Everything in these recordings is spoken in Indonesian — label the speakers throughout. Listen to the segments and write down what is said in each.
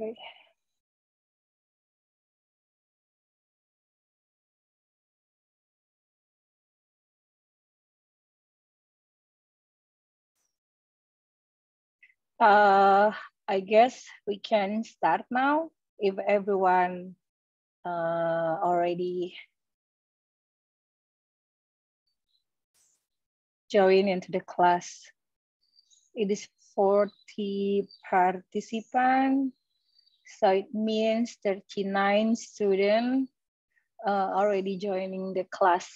Speaker 1: Right. uh, I guess we can start now
Speaker 2: if everyone uh, already join into the class. It is 40 participants. So it means 39 students uh, already joining the class.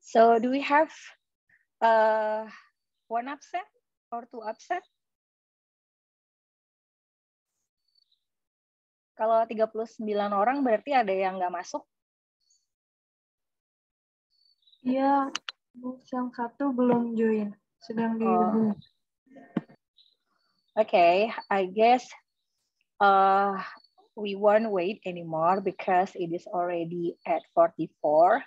Speaker 2: So do we have uh, one upset or two upset? Kalau 39 orang berarti ada yang nggak masuk? Iya, yang satu belum join. Oh. okay, I guess uh,
Speaker 3: we won't wait anymore because it is already at 44.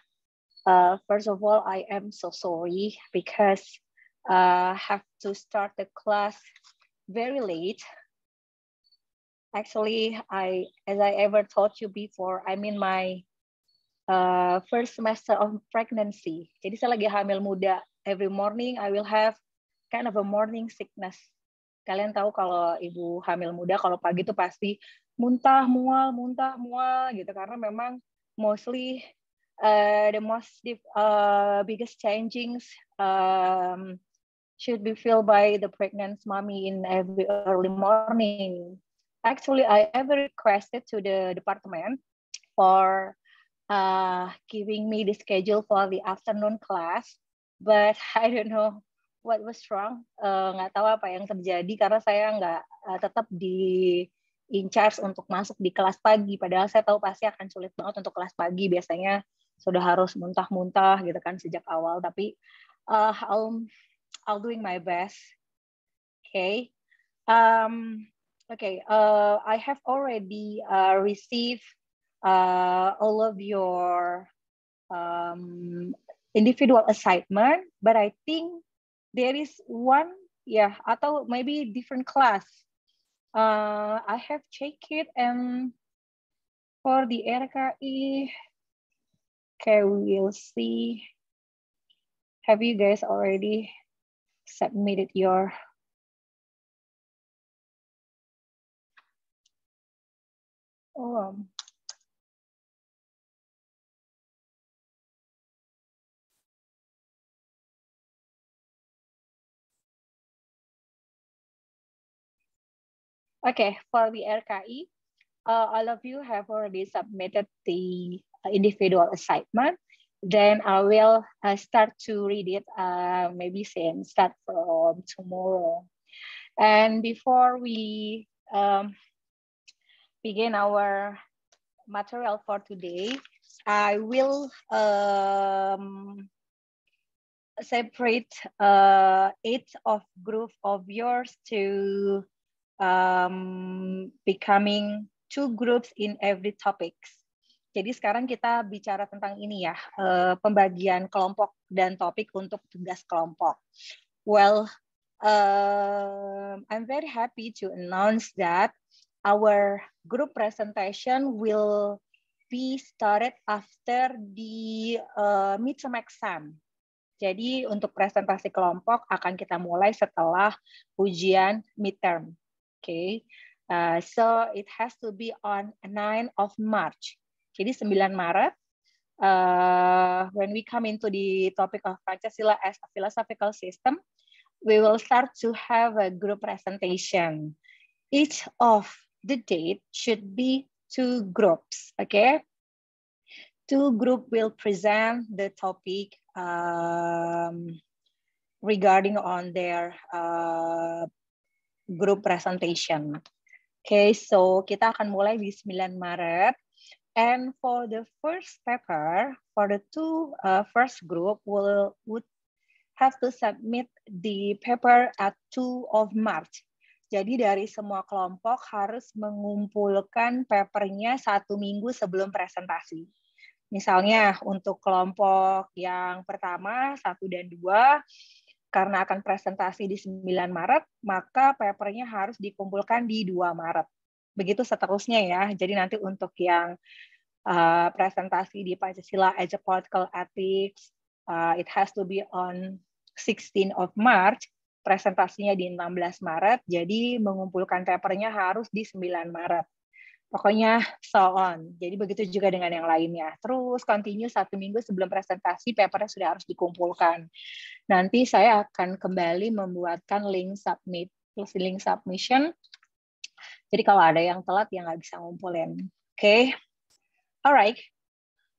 Speaker 3: Uh, first of all, I am so sorry because I uh, have to start the class very late. Actually, I, as I ever told you before, I'm in my uh, first semester of pregnancy. Jadi saya lagi hamil muda every morning I will have kind of a morning sickness. Kalian tahu kalau ibu hamil muda kalau pagi itu pasti muntah, mual, muntah, mual gitu karena memang mostly uh, the most deep, uh, biggest changings um, should be felt by the pregnant mommy in every early morning. Actually, I ever requested to the department for uh, giving me the schedule for the afternoon class but I don't know what was wrong eh, nggak uh, tahu apa yang terjadi karena saya nggak uh, tetap di in charge untuk masuk di kelas pagi padahal saya tahu pasti akan sulit banget untuk kelas pagi biasanya sudah harus muntah-muntah gitu kan sejak awal tapi uh, I'll I'll doing my best okay um, okay uh, I have already uh, received uh, all of your um, individual assignment, but I think there is one, yeah,
Speaker 2: atau maybe different class. Uh, I have checked it and for the RKI, okay, we'll see.
Speaker 1: Have you guys already submitted your Oh, um, Okay, for the RKI, uh,
Speaker 2: all of you have already submitted the uh, individual assignment. Then
Speaker 3: I will uh, start to read it, uh, maybe say start from tomorrow. And before we um, begin our material for today, I will um, separate uh, eight of group of yours to um, becoming two groups in every topics. Jadi sekarang kita bicara tentang ini ya, uh, pembagian kelompok dan topik untuk tugas kelompok. Well, uh, I'm very happy to announce that our group presentation will be started after the uh, midterm exam. Jadi untuk presentasi kelompok akan kita mulai setelah ujian midterm. Okay. Uh, so it has to be on 9 of March. Jadi 9 Maret. Uh, when we come into the topic of Pancasila as a philosophical system, we will start to have a group presentation. Each of the date should be two groups, okay? Two group will present the topic um, regarding on their uh, group presentation. Okay, so kita akan mulai di 9 Maret. And for the first paper, for the two uh, first group will would have to submit the paper at 2 of March. Jadi dari semua kelompok harus mengumpulkan papernya satu minggu sebelum presentasi. Misalnya untuk kelompok yang pertama, satu dan dua, karena akan presentasi di 9 Maret, maka papernya harus dikumpulkan di 2 Maret. Begitu seterusnya ya. Jadi nanti untuk yang uh, presentasi di Pancasila as a Political Ethics, uh, it has to be on 16 of March, presentasinya di 16 Maret, jadi mengumpulkan papernya harus di 9 Maret. Pokoknya so on. Jadi begitu juga dengan yang lainnya. Terus continue satu minggu sebelum presentasi papernya sudah harus dikumpulkan. Nanti saya akan kembali membuatkan link submit plus link submission. Jadi kalau ada yang telat ya nggak bisa ngumpulin. Oke, okay. alright.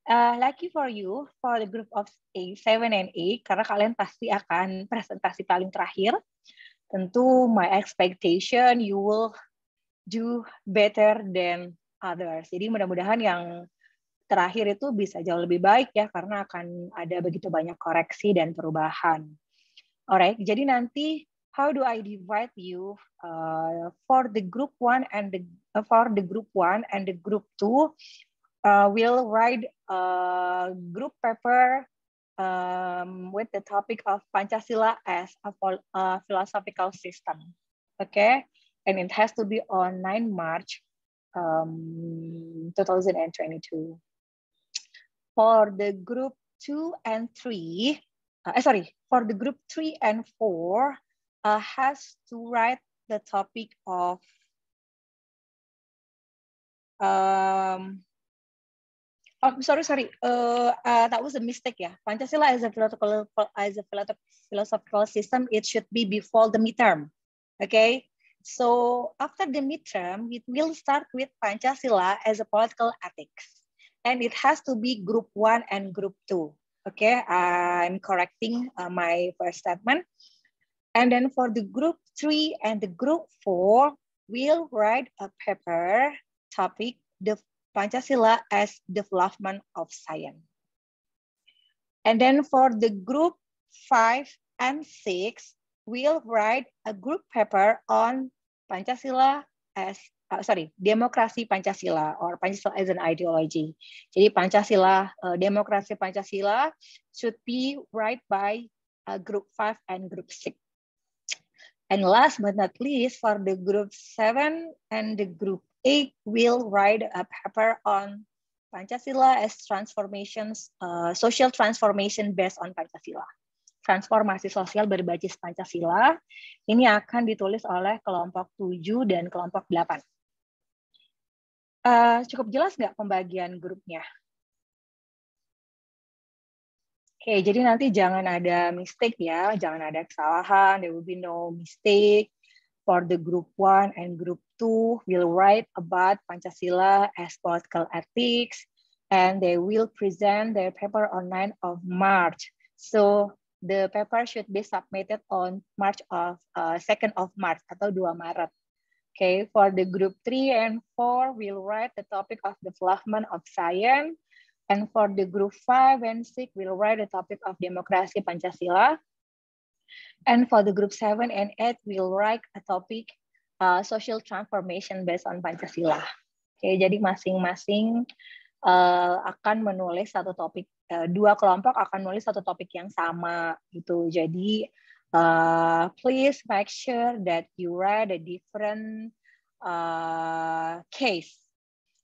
Speaker 3: Uh, lucky for you for the group of A, 7 and 8 karena kalian pasti akan presentasi paling terakhir. Tentu my expectation you will do better than others. Jadi mudah-mudahan yang terakhir itu bisa jauh lebih baik ya karena akan ada begitu banyak koreksi dan perubahan. Alright, jadi nanti how do I divide you uh, for the group one and the uh, for the group one and the group two uh, will write a group paper um, with the topic of Pancasila as a, philosophical system. Okay, and it has to be on 9 March um, 2022. For the group two
Speaker 2: and three, uh, sorry, for the group three and four uh, has to write the topic of um, Oh, sorry, sorry. Uh, uh, that was a mistake, yeah.
Speaker 3: Pancasila as a philosophical as a philosophical system, it should be before the midterm. Okay, so after the midterm, it will start with Pancasila as a political ethics. And it has to be group one and group two. Okay, I'm correcting uh, my first statement. And then for the group three and the group four, we'll write a paper topic, the Pancasila as development of science. And then for the group five and six, will write a group paper on Pancasila as Uh, sorry, demokrasi Pancasila or Pancasila as an ideology. Jadi Pancasila, uh, demokrasi Pancasila should be write by uh, group 5 and group 6. And last but not least, for the group 7 and the group 8 will write a paper on Pancasila as transformations, uh, social transformation based on Pancasila. transformasi sosial berbasis Pancasila. Ini akan
Speaker 2: ditulis oleh kelompok 7 dan kelompok 8. Uh, eh, cukup jelas nggak pembagian grupnya?
Speaker 3: Oke, jadi nanti jangan ada mistake ya, jangan ada kesalahan, there will be no mistake. For the group one and group two will write about Pancasila as political ethics and they will present their paper on 9 of March. So the paper should be submitted on March of uh, 2nd of March atau 2 Maret. Okay, for the group 3 and 4, we'll write the topic of the development of science. And for the group 5 and 6, we'll write the topic of democracy Pancasila. And for the group 7 and 8, we'll write a topic uh, social transformation based on Pancasila. okay, jadi masing-masing uh, akan menulis satu topik Eh, dua kelompok akan nulis satu topik yang sama gitu. Jadi uh, please make sure that you read a different uh, case.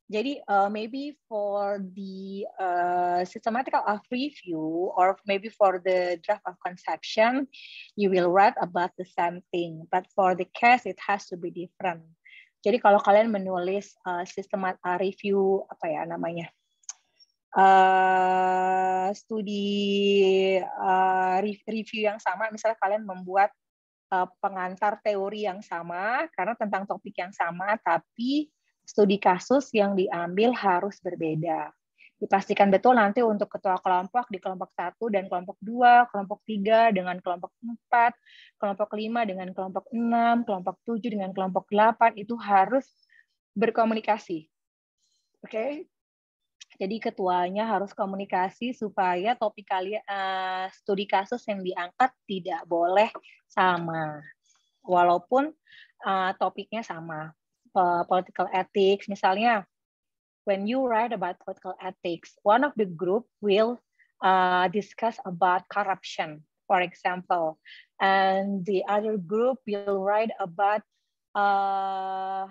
Speaker 3: Jadi uh, maybe for the uh, systematical of review or maybe for the draft of conception, you will write about the same thing. But for the case, it has to be different. Jadi kalau kalian menulis uh, sistematik review apa ya namanya uh, studi uh, review yang sama, misalnya kalian membuat uh, pengantar teori yang sama karena tentang topik yang sama, tapi studi kasus yang diambil harus berbeda. Dipastikan betul nanti untuk ketua kelompok di kelompok satu dan kelompok dua, kelompok tiga dengan kelompok empat, kelompok lima dengan kelompok enam, kelompok tujuh dengan kelompok delapan itu harus berkomunikasi. Oke, okay? Jadi ketuanya harus komunikasi supaya topik kalian uh, eh, studi kasus yang diangkat tidak boleh sama, walaupun uh, topiknya sama. political ethics misalnya, when you write about political ethics, one of the group will uh, discuss about corruption, for example, and the other group will write about uh,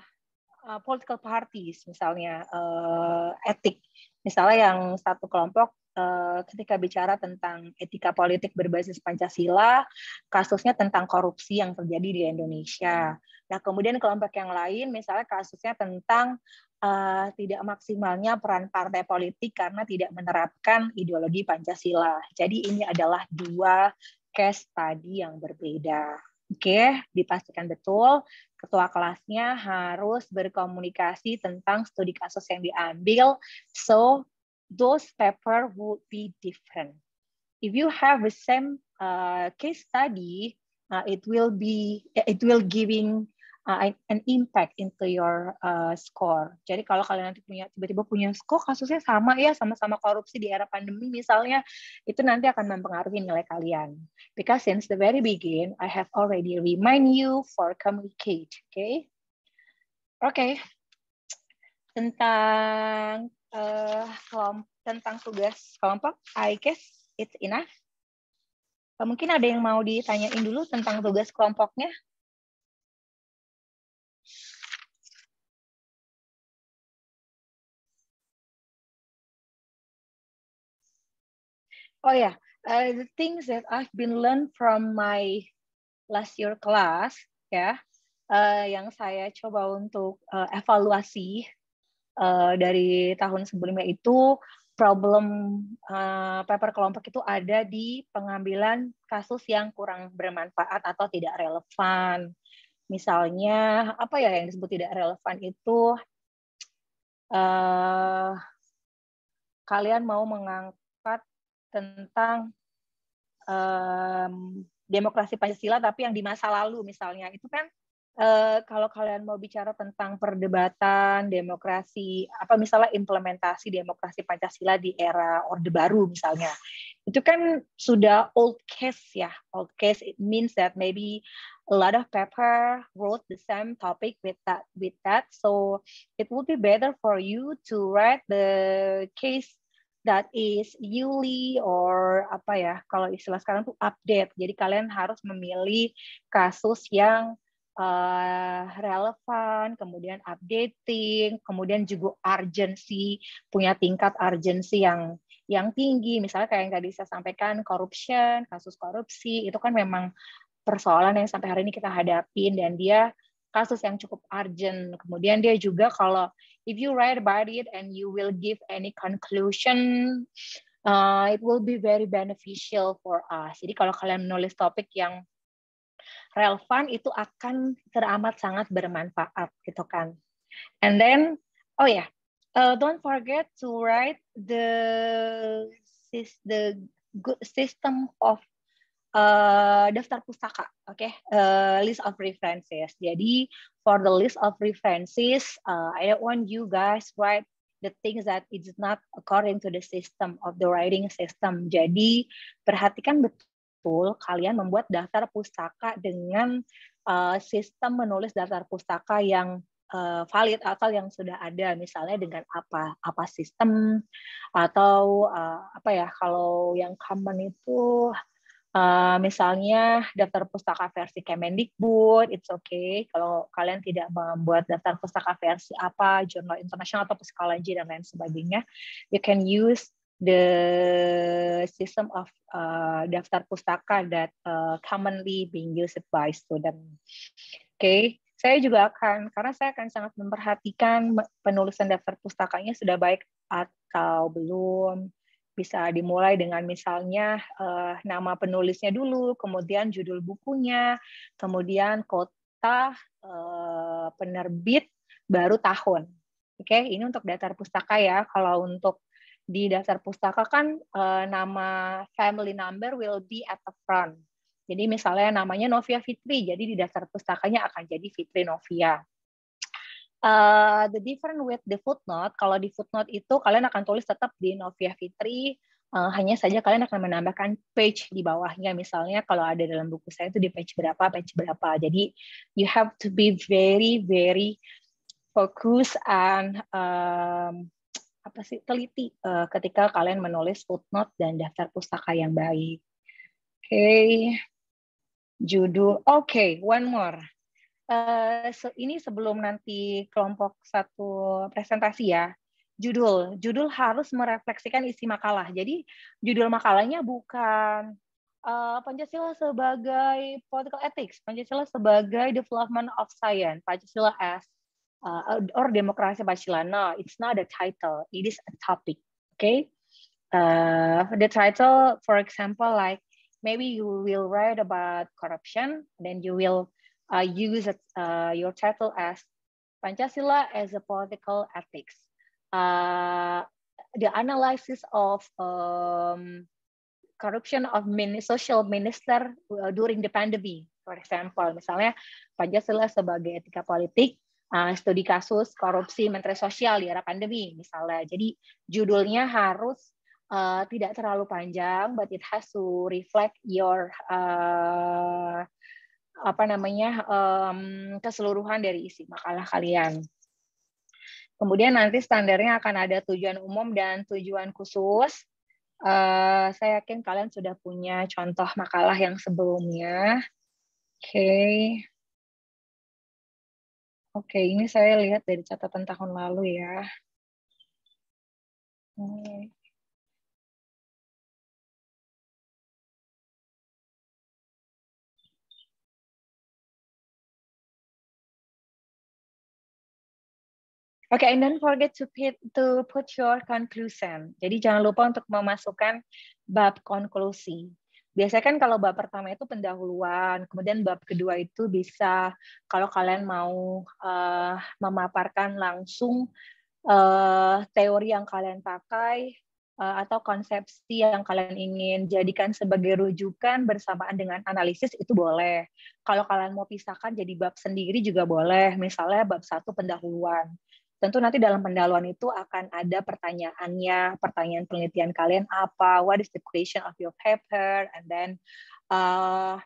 Speaker 3: political parties misalnya uh, etik misalnya yang satu kelompok eh, ketika bicara tentang etika politik berbasis Pancasila, kasusnya tentang korupsi yang terjadi di Indonesia. Nah, kemudian kelompok yang lain, misalnya kasusnya tentang uh, tidak maksimalnya peran partai politik karena tidak menerapkan ideologi Pancasila. Jadi ini adalah dua case tadi yang berbeda. Oke, dipastikan betul ketua kelasnya harus berkomunikasi tentang studi kasus yang diambil. So those paper would be different. If you have the same uh, case study, uh, it will be it will giving uh, an impact into your uh, score. Jadi kalau kalian nanti punya tiba-tiba punya skor kasusnya sama ya sama-sama korupsi di era pandemi misalnya itu nanti akan mempengaruhi nilai kalian. Because since the very begin I have already remind you for communicate, Okay? Oke. Okay. Tentang uh, kelompok tentang tugas kelompok, I guess it's enough.
Speaker 2: Mungkin ada yang mau ditanyain dulu tentang tugas kelompoknya. Oh yeah, uh, the things that I've been learned from my last year class, ya,
Speaker 3: yeah, uh, yang saya coba untuk uh, evaluasi uh, dari tahun sebelumnya itu problem uh, paper kelompok itu ada di pengambilan kasus yang kurang bermanfaat atau tidak relevan. Misalnya apa ya yang disebut tidak relevan itu uh, kalian mau mengangkat tentang um, demokrasi Pancasila tapi yang di masa lalu misalnya itu kan Uh, kalau kalian mau bicara tentang perdebatan demokrasi, apa misalnya implementasi demokrasi Pancasila di era Orde Baru misalnya, itu kan sudah old case ya. Old case it means that maybe a lot of paper wrote the same topic with that with that. So it would be better for you to write the case that is yearly or apa ya kalau istilah sekarang tuh update. Jadi kalian harus memilih kasus yang uh, relevan, kemudian updating, kemudian juga urgency, punya tingkat urgency yang yang tinggi. Misalnya kayak yang tadi saya sampaikan corruption, kasus korupsi itu kan memang persoalan yang sampai hari ini kita hadapin dan dia kasus yang cukup urgent. Kemudian dia juga kalau if you write about it and you will give any conclusion, uh, it will be very beneficial for us. Jadi kalau kalian menulis topik yang relevan itu akan teramat sangat bermanfaat gitu kan. And then, oh ya, yeah, uh, don't forget to write the the good system of uh, daftar pustaka, oke, okay? uh, list of references. Jadi for the list of references, uh, I don't want you guys write the things that is not according to the system of the writing system. Jadi perhatikan betul kalian membuat daftar pustaka dengan uh, sistem menulis daftar pustaka yang uh, valid atau yang sudah ada misalnya dengan apa apa
Speaker 2: sistem
Speaker 3: atau uh, apa ya kalau yang common itu Eh, misalnya daftar pustaka versi Kemendikbud, it's okay kalau kalian tidak membuat daftar pustaka versi apa, jurnal internasional atau psikologi dan lain sebagainya, you can use the system of uh, daftar pustaka that uh, commonly being used by student. Oke, okay. saya juga akan karena saya akan sangat memperhatikan penulisan daftar pustakanya sudah baik atau belum bisa dimulai dengan misalnya eh, nama penulisnya dulu, kemudian judul bukunya, kemudian kota, eh, penerbit, baru tahun. Oke, okay? ini untuk daftar pustaka ya. Kalau untuk di daftar pustaka kan eh, nama family number will be at the front. Jadi misalnya namanya Novia Fitri, jadi di daftar pustakanya akan jadi Fitri Novia. Eh, the different with the footnote, kalau di footnote itu kalian akan tulis tetap di Novia Fitri, uh, hanya saja kalian akan menambahkan page di bawahnya. Misalnya kalau ada dalam buku saya itu di page berapa, page berapa. Jadi you have to be very very fokus and um, apa sih teliti uh, ketika kalian menulis footnote dan daftar pustaka yang baik.
Speaker 2: Oke, okay. judul. Oke, okay, one more.
Speaker 3: Eh, ini sebelum nanti kelompok satu presentasi ya judul judul harus merefleksikan isi makalah jadi judul makalahnya bukan uh, Pancasila sebagai political ethics Pancasila sebagai development of science Pancasila as uh, or demokrasi Pancasila no it's not a title it is a topic okay uh, the title for example like maybe you will write about corruption then you will uh, use uh, your title as Pancasila as a political ethics. Uh, the analysis of um, corruption of many social minister uh, during the pandemic, for example, misalnya Pancasila sebagai etika politik, uh, studi kasus korupsi menteri sosial di era pandemi, misalnya. Jadi judulnya harus uh, tidak terlalu panjang, but it has to reflect your uh, apa namanya um, keseluruhan dari isi makalah kalian. Kemudian nanti standarnya akan ada tujuan umum dan tujuan khusus. Uh, saya yakin kalian sudah
Speaker 2: punya contoh makalah yang sebelumnya. Oke. Okay.
Speaker 1: Oke, ini saya lihat dari catatan tahun lalu ya. Oke, okay, and don't forget to put,
Speaker 2: to put your conclusion. Jadi jangan lupa untuk memasukkan bab konklusi.
Speaker 3: Biasanya kan kalau bab pertama itu pendahuluan, kemudian bab kedua itu bisa kalau kalian mau uh, memaparkan langsung uh, teori yang kalian pakai uh, atau konsepsi yang kalian ingin jadikan sebagai rujukan bersamaan dengan analisis itu boleh. Kalau kalian mau pisahkan jadi bab sendiri juga boleh, misalnya bab satu pendahuluan Tentu nanti dalam pendaluan itu akan ada pertanyaannya, pertanyaan penelitian kalian apa, what is the creation of your paper, and then uh,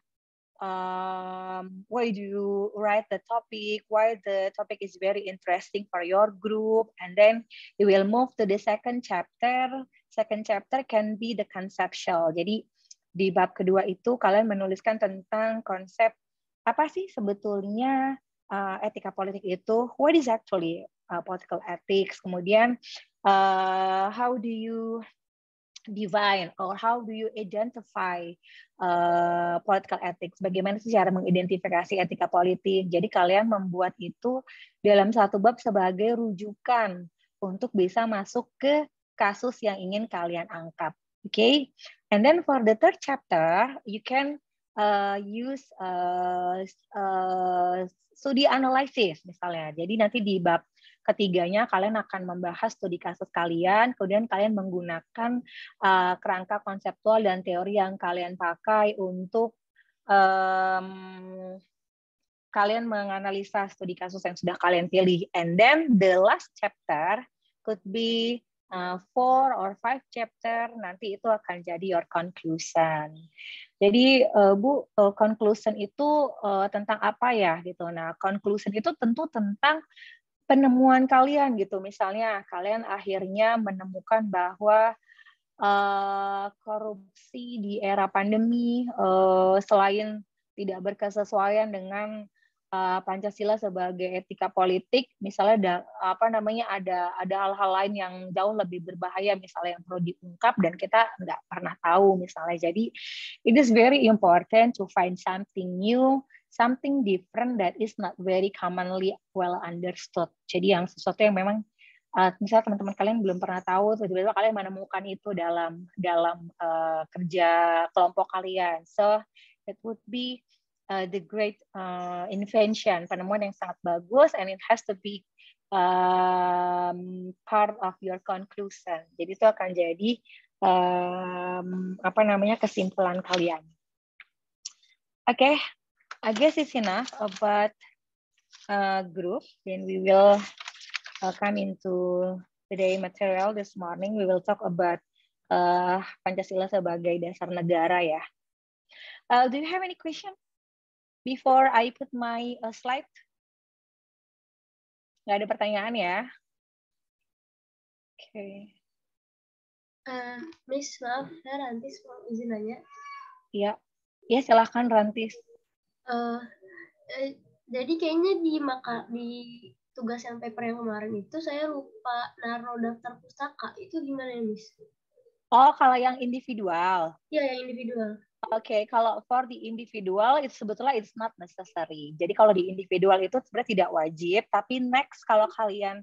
Speaker 3: um, why do you write the topic, why the topic is very interesting for your group, and then you will move to the second chapter. Second chapter can be the conceptual. Jadi di bab kedua itu kalian menuliskan tentang konsep apa sih sebetulnya uh, etika politik itu? What is actually uh, political ethics, kemudian uh, how do you divine or how do you identify uh, political ethics? Bagaimana sih cara mengidentifikasi etika politik? Jadi kalian membuat itu dalam satu bab sebagai rujukan untuk bisa masuk ke kasus yang ingin kalian angkat. Oke, okay? and then for the third chapter, you can uh, use uh, uh, studi analysis misalnya. Jadi nanti di bab Ketiganya, kalian akan membahas studi kasus kalian, kemudian kalian menggunakan uh, kerangka konseptual dan teori yang kalian pakai untuk um, kalian menganalisa studi kasus yang sudah kalian pilih. And then the last chapter could be uh, four or five chapter nanti itu akan jadi your conclusion. Jadi uh, Bu uh, conclusion itu uh, tentang apa ya gitu. Nah, conclusion itu tentu tentang penemuan kalian gitu misalnya kalian akhirnya menemukan bahwa uh, korupsi di era pandemi uh, selain tidak berkesesuaian dengan uh, Pancasila sebagai etika politik misalnya ada apa namanya ada ada hal-hal lain yang jauh lebih berbahaya misalnya yang perlu diungkap dan kita nggak pernah tahu misalnya jadi it is very important to find something new something different that is not very commonly well understood. Jadi yang sesuatu yang memang uh, misalnya teman-teman kalian belum pernah tahu tiba-tiba kalian menemukan itu dalam dalam uh, kerja kelompok kalian. So it would be uh, the great uh, invention, penemuan yang sangat bagus and it has to be um, part of your conclusion. Jadi itu akan jadi um, apa namanya kesimpulan kalian. Oke, okay, I guess it's enough about uh, group. Then we will uh, come into today material this morning. We will talk about uh, Pancasila sebagai dasar negara
Speaker 2: ya. Uh, do you have any question before I put my uh, slide? Gak ada pertanyaan ya? Oke. Okay. Uh, Miss, maaf, Rantis mau izin nanya.
Speaker 3: Ya, ya silahkan Rantis.
Speaker 2: Eh, eh, jadi
Speaker 3: kayaknya di maka di tugas yang paper yang kemarin itu saya lupa naruh daftar pustaka itu gimana ya Miss? Oh kalau yang individual? Iya yang individual. Oke, okay, kalau for the individual itu sebetulnya it's not necessary. Jadi kalau di individual itu sebenarnya tidak wajib, tapi next kalau kalian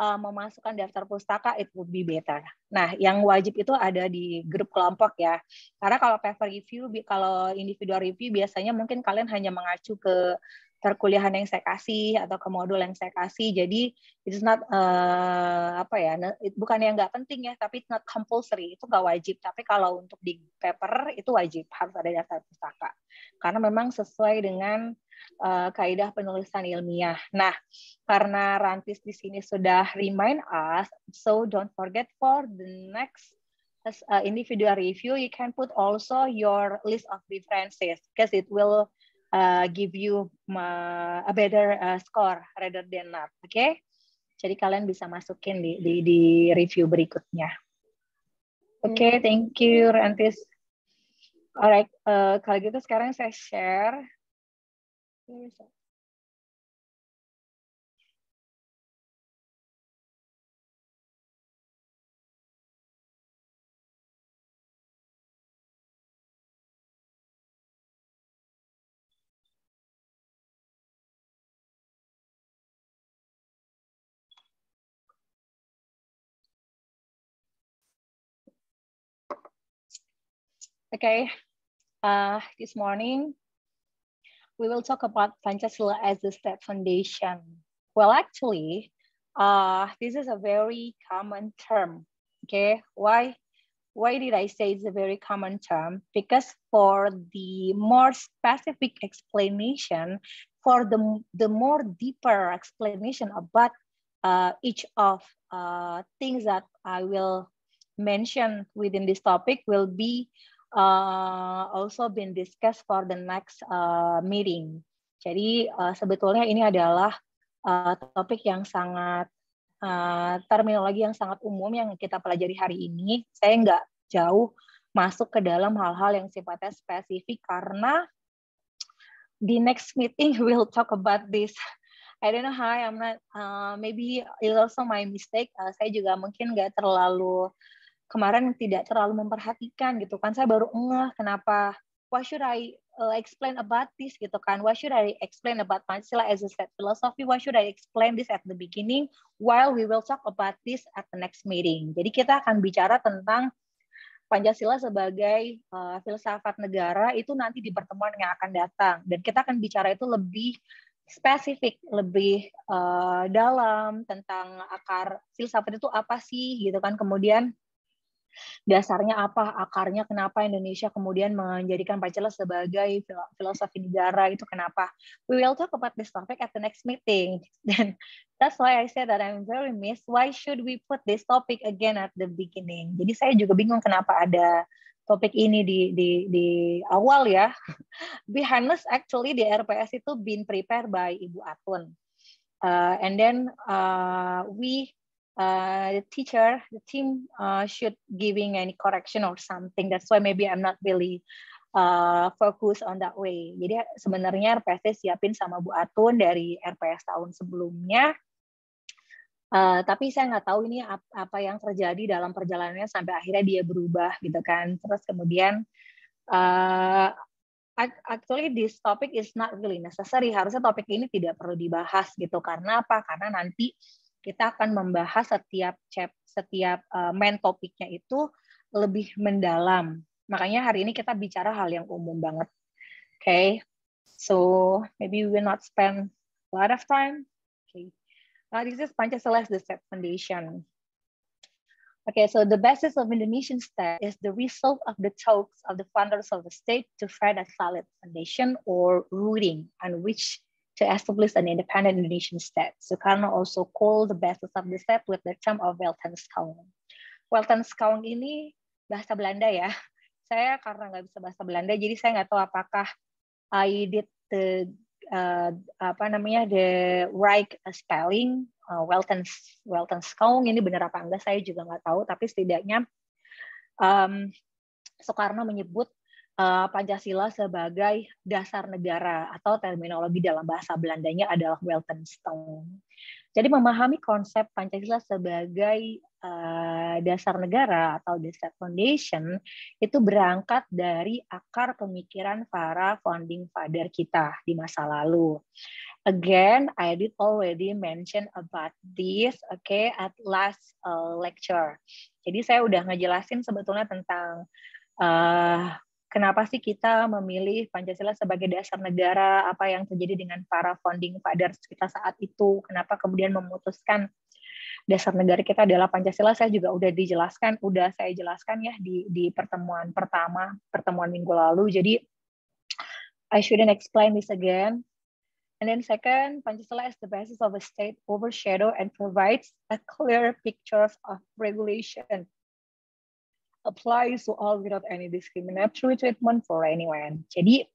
Speaker 3: uh, memasukkan daftar pustaka it would be better. Nah, yang wajib itu ada di grup kelompok ya. Karena kalau paper review, kalau individual review biasanya mungkin kalian hanya mengacu ke perkuliahan yang saya kasih atau ke modul yang saya kasih. Jadi it's not uh, apa ya, bukan yang nggak penting ya, tapi it's not compulsory, itu nggak wajib. Tapi kalau untuk di paper itu wajib harus ada daftar pustaka. Karena memang sesuai dengan uh, kaidah penulisan ilmiah. Nah, karena Rantis di sini sudah remind us, so don't forget for the next eh, individual review, you can put also your list of references because it will uh, give you a better uh, score rather than not. Oke, okay? jadi kalian bisa masukin di di, di
Speaker 2: review berikutnya. Oke, okay, hmm. thank you Rantis.
Speaker 1: Alright, uh, kalau gitu sekarang saya share. Okay,
Speaker 2: uh, this morning we will talk about Pancasila as the
Speaker 3: state foundation. Well, actually, uh, this is a very common term. Okay, why? Why did I say it's a very common term? Because for the more specific explanation, for the, the more deeper explanation about uh, each of uh, things that I will mention within this topic will be uh, also been discussed for the next uh, meeting. Jadi uh, sebetulnya ini adalah uh, topik yang sangat uh, terminologi yang sangat umum yang kita pelajari hari ini. Saya nggak jauh masuk ke dalam hal-hal yang sifatnya spesifik karena di next meeting we'll talk about this. I don't know how I'm not. Uh, maybe it's also my mistake. Uh, saya juga mungkin nggak terlalu kemarin tidak terlalu memperhatikan gitu kan saya baru ngeh kenapa why should I uh, explain about this gitu kan why should I explain about Pancasila as a set philosophy why should I explain this at the beginning while we will talk about this at the next meeting jadi kita akan bicara tentang Pancasila sebagai uh, filsafat negara itu nanti di pertemuan yang akan datang dan kita akan bicara itu lebih spesifik, lebih uh, dalam tentang akar filsafat itu apa sih gitu kan. Kemudian dasarnya apa, akarnya kenapa Indonesia kemudian menjadikan Pancasila sebagai filosofi negara itu kenapa. We will talk about this topic at the next meeting. Then that's why I said that I'm very miss. Why should we put this topic again at the beginning? Jadi saya juga bingung kenapa ada topik ini di di di awal ya. Behind us actually di RPS itu been prepared by Ibu Atun. Uh, and then uh, we uh, the teacher, the team uh, should giving any correction or something. That's why maybe I'm not really uh, focus on that way. Jadi sebenarnya RPS siapin sama Bu Atun dari RPS tahun sebelumnya. Uh, tapi saya nggak tahu ini apa yang terjadi dalam perjalanannya sampai akhirnya dia berubah gitu kan. Terus kemudian uh, actually this topic is not really necessary. Harusnya topik ini tidak perlu dibahas gitu karena apa? Karena nanti kita akan membahas setiap chap, setiap eh, main topiknya itu lebih mendalam. Makanya hari ini kita bicara hal yang umum banget. Oke. Okay. So, maybe we will not spend a lot of time. Okay. Uh, this is Pancasila as the set foundation. Okay, so the basis of Indonesian state is the result of the talks of the founders of the state to find a solid foundation or rooting on which to establish an independent Indonesian state. Sukarno also called the basis of the state with the term of Weltanschauung. Weltanschauung ini bahasa Belanda ya. Saya karena nggak bisa bahasa Belanda, jadi saya nggak tahu apakah I did the uh, apa namanya the right spelling uh, Weltans Weltanschauung ini benar apa enggak saya juga nggak tahu, tapi setidaknya um, Soekarno menyebut uh, Pancasila sebagai dasar negara atau terminologi dalam bahasa Belandanya adalah Weltanschauung. Jadi memahami konsep Pancasila sebagai uh, dasar negara atau dasar foundation itu berangkat dari akar pemikiran para founding father kita di masa lalu. Again, I did already mention about this, okay, at last uh, lecture. Jadi saya udah ngejelasin sebetulnya tentang uh, kenapa sih kita memilih Pancasila sebagai dasar negara, apa yang terjadi dengan para founding fathers kita saat itu, kenapa kemudian memutuskan dasar negara kita adalah Pancasila, saya juga udah dijelaskan, udah saya jelaskan ya di, di pertemuan pertama, pertemuan minggu lalu, jadi I shouldn't explain this again, And then second, Pancasila is the basis of a state overshadow and provides a clear picture of regulation applies to all without any discriminatory treatment for anyone. Jadi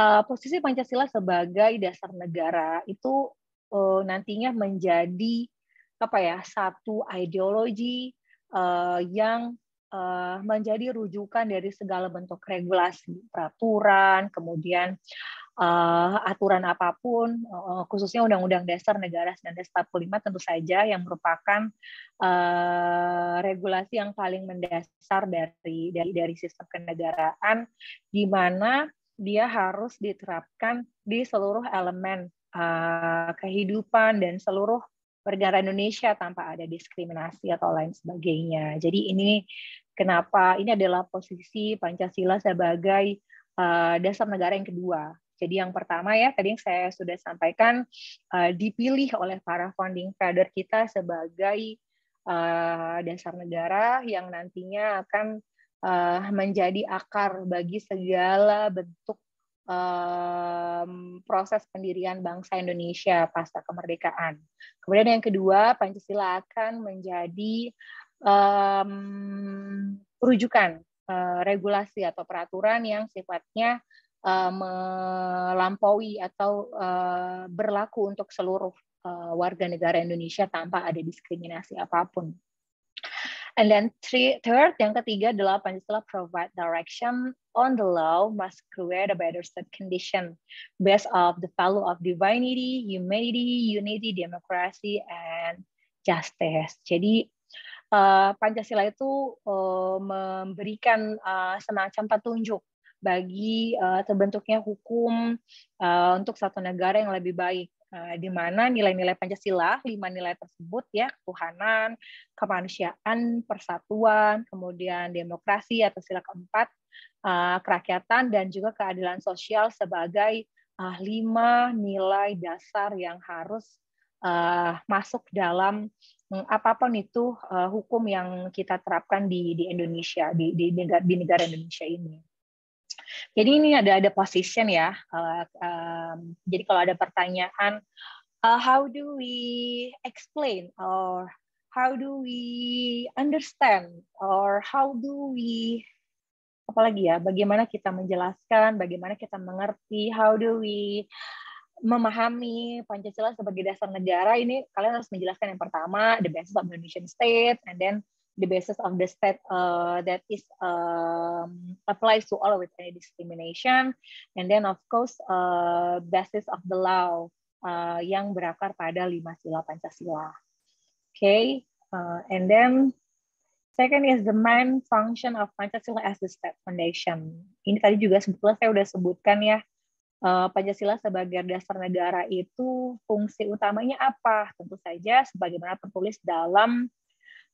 Speaker 3: uh, posisi Pancasila sebagai dasar negara itu uh, nantinya menjadi apa ya satu ideologi uh, yang uh, menjadi rujukan dari segala bentuk regulasi, peraturan, kemudian uh, aturan apapun, uh, khususnya Undang-Undang Dasar Negara 1945 tentu saja yang merupakan uh, regulasi yang paling mendasar dari dari dari sistem kenegaraan, di mana dia harus diterapkan di seluruh elemen uh, kehidupan dan seluruh warga Indonesia tanpa ada diskriminasi atau lain sebagainya. Jadi ini kenapa ini adalah posisi Pancasila sebagai uh, dasar negara yang kedua jadi yang pertama ya, tadi yang saya sudah sampaikan, uh, dipilih oleh para founding father kita sebagai uh, dasar negara yang nantinya akan uh, menjadi akar bagi segala bentuk um, proses pendirian bangsa Indonesia pasca kemerdekaan. Kemudian yang kedua, Pancasila akan menjadi um, rujukan uh, regulasi atau peraturan yang sifatnya uh, melampaui atau uh, berlaku untuk seluruh uh, warga negara Indonesia tanpa ada diskriminasi apapun. And then three, third, yang ketiga adalah Pancasila provide direction on the law must create a better state condition based of the value of divinity, humanity, unity, democracy, and justice. Jadi uh, Pancasila itu uh, memberikan uh, semacam petunjuk bagi uh, terbentuknya hukum uh, untuk satu negara yang lebih baik Uh, di mana nilai-nilai Pancasila, lima nilai tersebut ya, ketuhanan, kemanusiaan, persatuan, kemudian demokrasi atau sila keempat, uh, kerakyatan, dan juga keadilan sosial sebagai uh, lima nilai dasar yang harus uh, masuk dalam um, apapun itu uh, hukum yang kita terapkan di, di Indonesia, di, di, negara, di negara Indonesia ini. Jadi ini ada ada position ya. um, jadi kalau ada pertanyaan, uh, how do we explain or how do we understand or how do we apalagi ya bagaimana kita menjelaskan bagaimana kita mengerti how do we memahami Pancasila sebagai dasar negara ini kalian harus menjelaskan yang pertama the basis of Indonesian state and then the basis of the state uh, that is um, applies to all with any discrimination, and then of course uh, basis of the law uh, yang berakar pada lima sila Pancasila. Okay, uh, and then second is the main function of Pancasila as the state foundation. Ini tadi juga sebetulnya saya sudah sebutkan ya. Uh, Pancasila sebagai dasar negara itu fungsi utamanya apa? Tentu saja sebagaimana tertulis dalam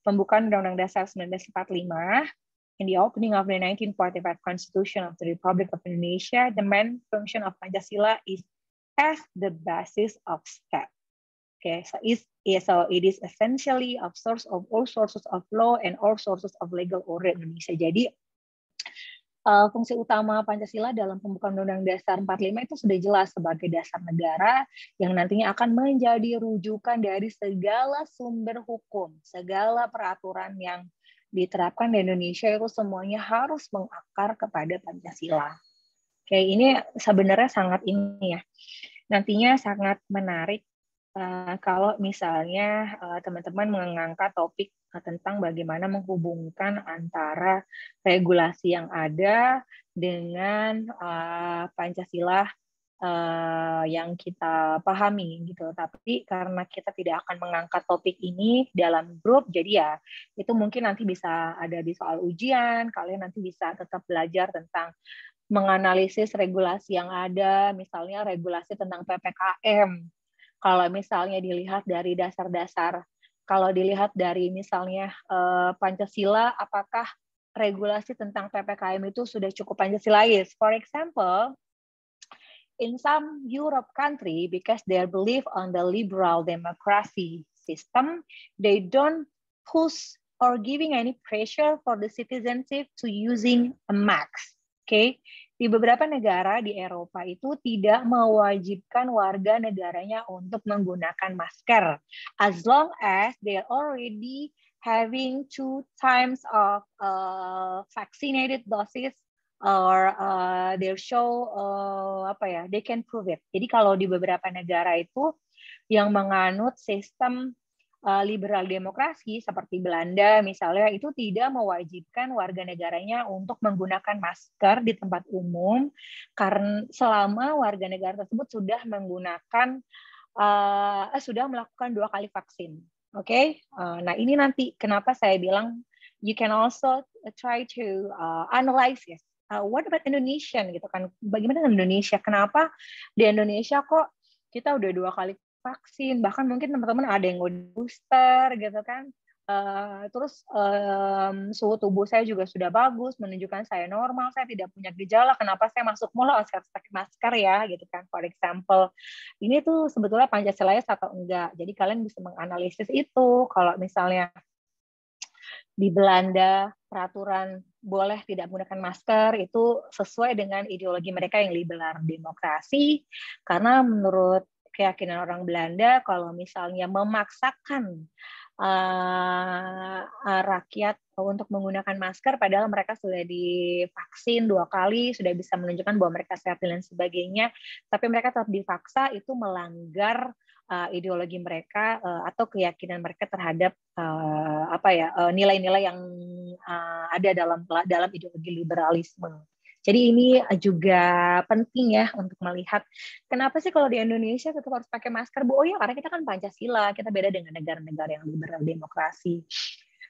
Speaker 3: pembukaan Undang-Undang Dasar 1945 in the opening of the 1945 Constitution of the Republic of Indonesia, the main function of Pancasila is as the basis of state. Okay, so it's yeah, so it is essentially of source of all sources of law and all sources of legal order Indonesia. Jadi uh, fungsi utama Pancasila dalam pembukaan Undang-Undang Dasar 45 itu sudah jelas sebagai dasar negara yang nantinya akan menjadi rujukan dari segala sumber hukum, segala peraturan yang diterapkan di Indonesia itu semuanya harus mengakar kepada Pancasila. Oke, ini sebenarnya sangat ini ya. Nantinya sangat menarik Eh, kalau misalnya eh, teman-teman uh, mengangkat topik eh, tentang bagaimana menghubungkan antara regulasi yang ada dengan uh, Pancasila uh, yang kita pahami gitu. Tapi karena kita tidak akan mengangkat topik ini dalam grup, jadi ya itu mungkin nanti bisa ada di soal ujian. Kalian nanti bisa tetap belajar tentang menganalisis regulasi yang ada, misalnya regulasi tentang PPKM kalau misalnya dilihat dari dasar-dasar, kalau dilihat dari misalnya eh, Pancasila, apakah regulasi tentang PPKM itu sudah cukup Pancasilais? For example, in some Europe country, because they believe on the liberal democracy system, they don't push or giving any pressure for the citizenship to using a mask. Okay, di beberapa negara di Eropa itu tidak mewajibkan warga negaranya untuk menggunakan masker as long as they already having two times of uh, vaccinated doses or uh, they show uh, apa ya they can prove it. Jadi kalau di beberapa negara itu yang menganut sistem Eh, liberal demokrasi seperti Belanda misalnya itu tidak mewajibkan warga negaranya untuk menggunakan masker di tempat umum karena selama warga negara tersebut sudah menggunakan uh, sudah melakukan dua kali vaksin. Oke, okay? uh, eh, nah ini nanti kenapa saya bilang you can also try to uh, analyze yes. Uh, what about Indonesia gitu kan? Bagaimana dengan Indonesia? Kenapa di Indonesia kok kita udah dua kali vaksin bahkan mungkin teman-teman ada yang udah booster gitu kan uh, terus um, suhu tubuh saya juga sudah bagus menunjukkan saya normal saya tidak punya gejala kenapa saya masuk mulai harus pakai masker ya gitu kan for example ini tuh sebetulnya pancasila ya, atau enggak jadi kalian bisa menganalisis itu kalau misalnya di Belanda peraturan boleh tidak menggunakan masker itu sesuai dengan ideologi mereka yang liberal demokrasi karena menurut keyakinan orang Belanda kalau misalnya memaksakan uh, uh, rakyat untuk menggunakan masker padahal mereka sudah divaksin dua kali sudah bisa menunjukkan bahwa mereka sehat dan sebagainya tapi mereka tetap divaksa itu melanggar uh, ideologi mereka uh, atau keyakinan mereka terhadap uh, apa ya nilai-nilai uh, yang uh, ada dalam dalam ideologi liberalisme jadi ini eh, juga penting ya untuk melihat kenapa sih kalau di Indonesia tetap harus pakai masker, Bu? Oh ya karena kita kan Pancasila, kita beda dengan negara-negara yang liberal demokrasi.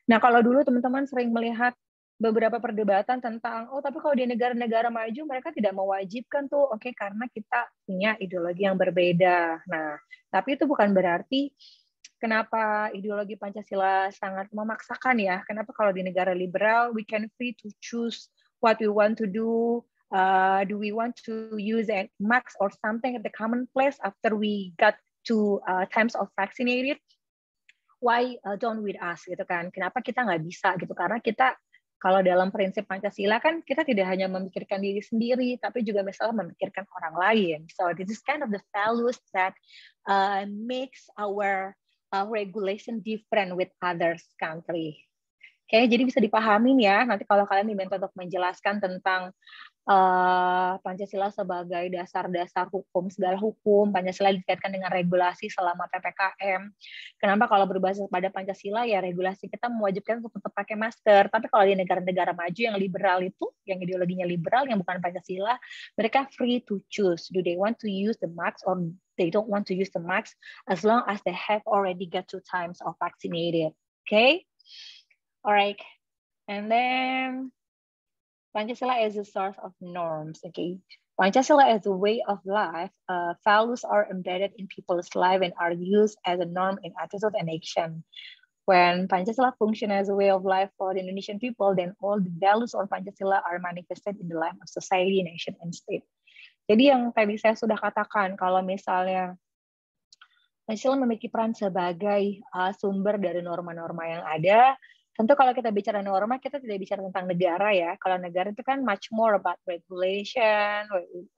Speaker 3: Nah, kalau dulu teman-teman sering melihat beberapa perdebatan tentang oh tapi kalau di negara-negara maju mereka tidak mewajibkan tuh oke okay, karena kita punya ideologi yang berbeda nah tapi itu bukan berarti kenapa ideologi pancasila sangat memaksakan ya kenapa kalau di negara liberal we can free to choose what we want to do. Uh, do we want to use a mask or something at the common place after we got to uh, times of vaccinated? Why uh, don't we ask, gitu kan? Kenapa kita nggak bisa gitu? Karena kita kalau dalam prinsip Pancasila kan kita tidak hanya memikirkan diri sendiri, tapi juga misalnya memikirkan orang lain. So this is kind of the values that uh, makes our uh, regulation different with others country. Kayaknya jadi bisa dipahamin ya nanti kalau kalian diminta untuk menjelaskan tentang uh, Pancasila sebagai dasar-dasar hukum, segala hukum, Pancasila dikaitkan dengan regulasi selama PPKM. Kenapa kalau berbasis pada Pancasila ya regulasi kita mewajibkan untuk tetap pakai masker, tapi kalau di negara-negara maju yang liberal itu, yang ideologinya liberal, yang bukan Pancasila, mereka free to choose. Do they want to use the mask or they don't want to use the mask as long as they have already got two times of vaccinated. Okay? Alright, and then Pancasila is a source of norms. Okay, Pancasila is a way of life. Uh, values are embedded in people's life and are used as a norm in attitude and action. When Pancasila function as a way of life for the Indonesian people, then all the values of Pancasila are manifested in the life of society, nation, and state. Jadi yang tadi saya sudah katakan, kalau misalnya Pancasila memiliki peran sebagai uh, sumber dari norma-norma yang ada, Tentu kalau kita bicara norma, kita tidak bicara tentang negara ya. Kalau negara itu kan much more about regulation,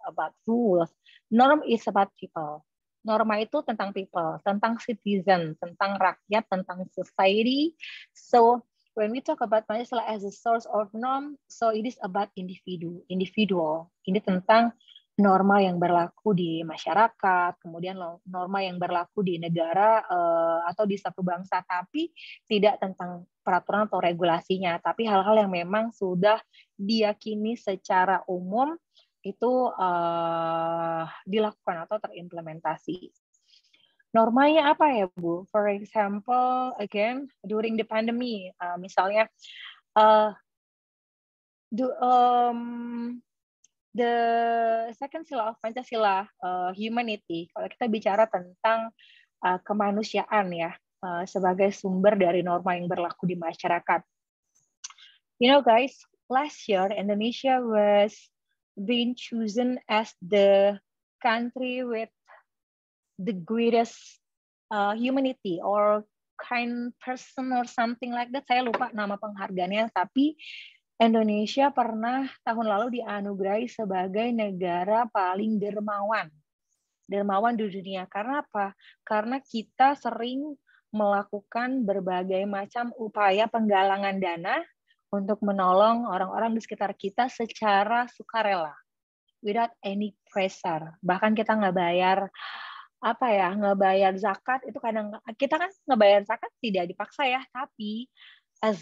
Speaker 3: about rules. Norm is about people. Norma itu tentang people, tentang citizen, tentang rakyat, tentang society. So when we talk about Pancasila as a source of norm, so it is about individu, individual. Ini tentang norma yang berlaku di masyarakat, kemudian norma yang berlaku di negara eh, atau di satu bangsa, tapi tidak tentang peraturan atau regulasinya, tapi hal-hal yang memang sudah diyakini secara umum itu uh, dilakukan atau terimplementasi. Normanya apa ya Bu? For example, again during the pandemic, uh, eh, misalnya uh, eh, do, um, the second sila of Pancasila, uh, humanity. Kalau kita bicara tentang uh, kemanusiaan ya, Eh, sebagai sumber dari norma yang berlaku di masyarakat. You know guys, last year Indonesia was being chosen as the country with the greatest uh, humanity or kind person or something like that. Saya lupa nama penghargaannya, tapi Indonesia pernah tahun lalu dianugerahi sebagai negara paling dermawan. Dermawan di dunia. Karena apa? Karena kita sering melakukan berbagai macam upaya penggalangan dana untuk menolong orang-orang di sekitar kita secara sukarela, without any pressure. Bahkan kita nggak bayar apa ya nggak bayar zakat itu kadang kita kan nggak bayar zakat tidak dipaksa ya tapi as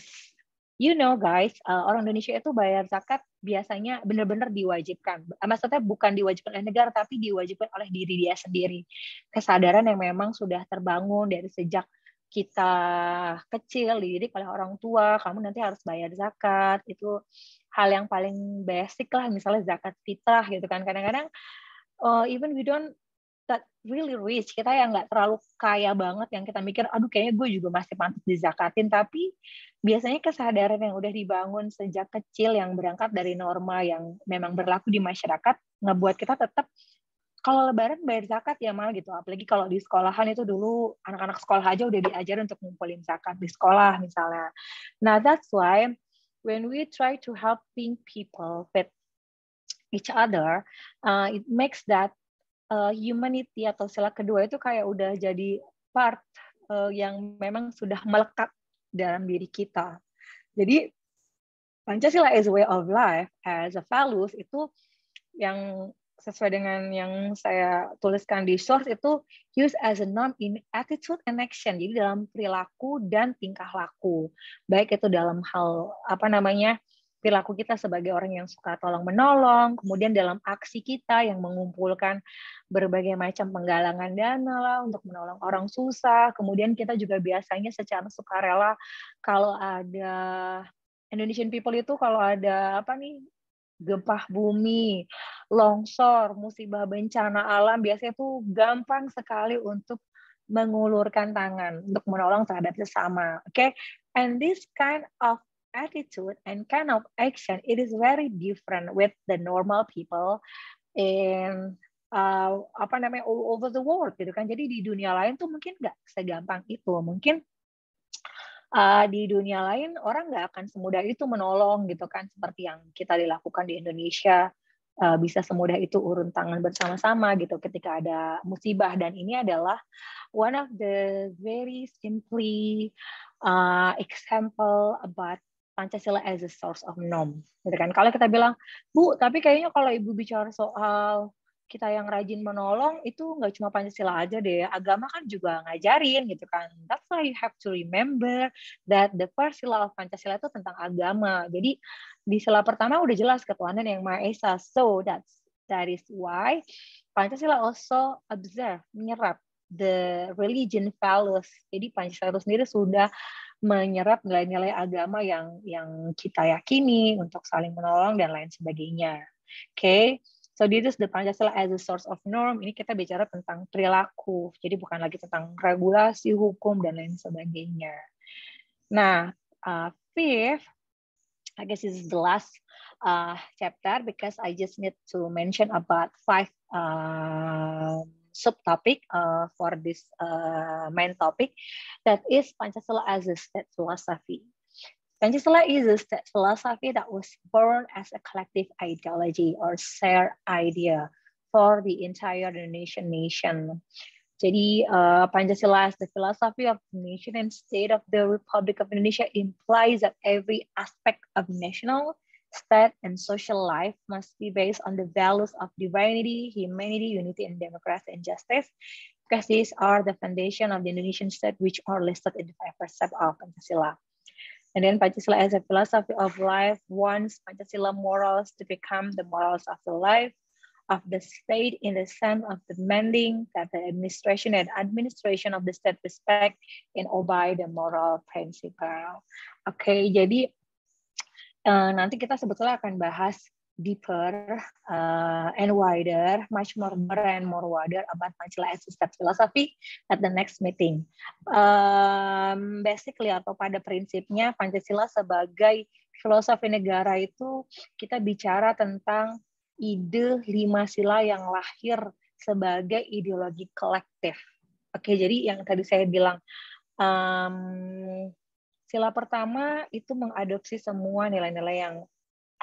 Speaker 3: you know guys uh, orang Indonesia itu bayar zakat biasanya benar-benar diwajibkan ah, maksudnya bukan diwajibkan oleh negara tapi diwajibkan oleh diri dia sendiri kesadaran yang memang sudah terbangun dari sejak kita kecil dididik oleh orang tua kamu nanti harus bayar zakat itu hal yang paling basic lah misalnya zakat fitrah gitu kan kadang-kadang uh, even we don't that really rich kita yang nggak terlalu kaya banget yang kita mikir aduh kayaknya gue juga masih pantas dizakatin tapi biasanya kesadaran yang udah dibangun sejak kecil yang berangkat dari norma yang memang berlaku di masyarakat ngebuat kita tetap kalau lebaran bayar zakat ya mal gitu apalagi kalau di sekolahan itu dulu anak-anak sekolah aja udah diajar untuk ngumpulin zakat di sekolah misalnya
Speaker 2: nah that's why when
Speaker 3: we try to helping people with each other uh, it makes that uh, humanity atau sila kedua itu kayak udah jadi part uh, yang memang sudah melekat dalam diri kita jadi Pancasila is a way of life as a values itu yang sesuai dengan yang saya tuliskan di source itu use as a norm in attitude and action. Jadi dalam perilaku dan tingkah laku. Baik itu dalam hal apa namanya perilaku kita sebagai orang yang suka tolong menolong, kemudian dalam aksi kita yang mengumpulkan berbagai macam penggalangan dana lah untuk menolong orang susah. Kemudian kita juga biasanya secara sukarela kalau ada Indonesian people itu kalau ada apa nih gempa bumi, longsor, musibah bencana alam biasanya tuh gampang sekali untuk mengulurkan tangan untuk menolong terhadap sesama. Oke, okay? and this kind of attitude and kind of action it is very different with the normal people in uh, apa namanya all over the world gitu kan. Jadi di dunia lain tuh mungkin nggak segampang itu. Mungkin uh, di dunia lain orang nggak akan semudah itu menolong gitu kan seperti yang kita dilakukan di Indonesia uh, bisa semudah itu urun tangan bersama-sama gitu ketika ada musibah dan ini adalah one of the very simply uh, example about Pancasila as a source of norm gitu kan kalau kita bilang bu tapi kayaknya kalau ibu bicara soal kita yang rajin menolong itu nggak cuma Pancasila aja deh, agama kan juga ngajarin gitu kan. That's why you have to remember that the first sila of Pancasila itu tentang agama. Jadi di sila pertama udah jelas ketuhanan yang Maha Esa. So that's that is why Pancasila also observe, menyerap the religion values. Jadi Pancasila itu sendiri sudah menyerap nilai-nilai agama yang yang kita yakini untuk saling menolong dan lain sebagainya. Oke. Okay? So this is the Pancasila as a source of norm. Ini kita bicara tentang perilaku, jadi bukan lagi tentang regulasi, hukum, dan lain sebagainya. Nah, uh, fifth, I guess this is the last uh, chapter because I just need to mention about five uh, subtopic uh, for this uh, main topic, that is Pancasila as a state philosophy. Pancasila is a state philosophy that was born as a collective ideology or shared idea for the entire Indonesian nation. Jadi uh, Pancasila as the philosophy of the nation and state of the Republic of Indonesia implies that every aspect of national, state, and social life must be based on the values of divinity, humanity, unity, and democracy and justice, because these are the foundation of the Indonesian state which are listed in the five precepts of Pancasila. And then Pancasila as a philosophy of life wants Pancasila morals to become the morals of the life of the state in the sense of demanding that the administration and administration of the state respect and obey the moral principle. Oke, okay, jadi uh, nanti kita sebetulnya akan bahas deeper uh, and wider, much more and more wider about Pancasila as a philosophy at the next meeting. Um, basically atau pada prinsipnya Pancasila sebagai filosofi negara itu kita bicara tentang ide lima sila yang lahir sebagai ideologi kolektif. Oke, jadi yang tadi saya bilang um, sila pertama itu mengadopsi semua nilai-nilai yang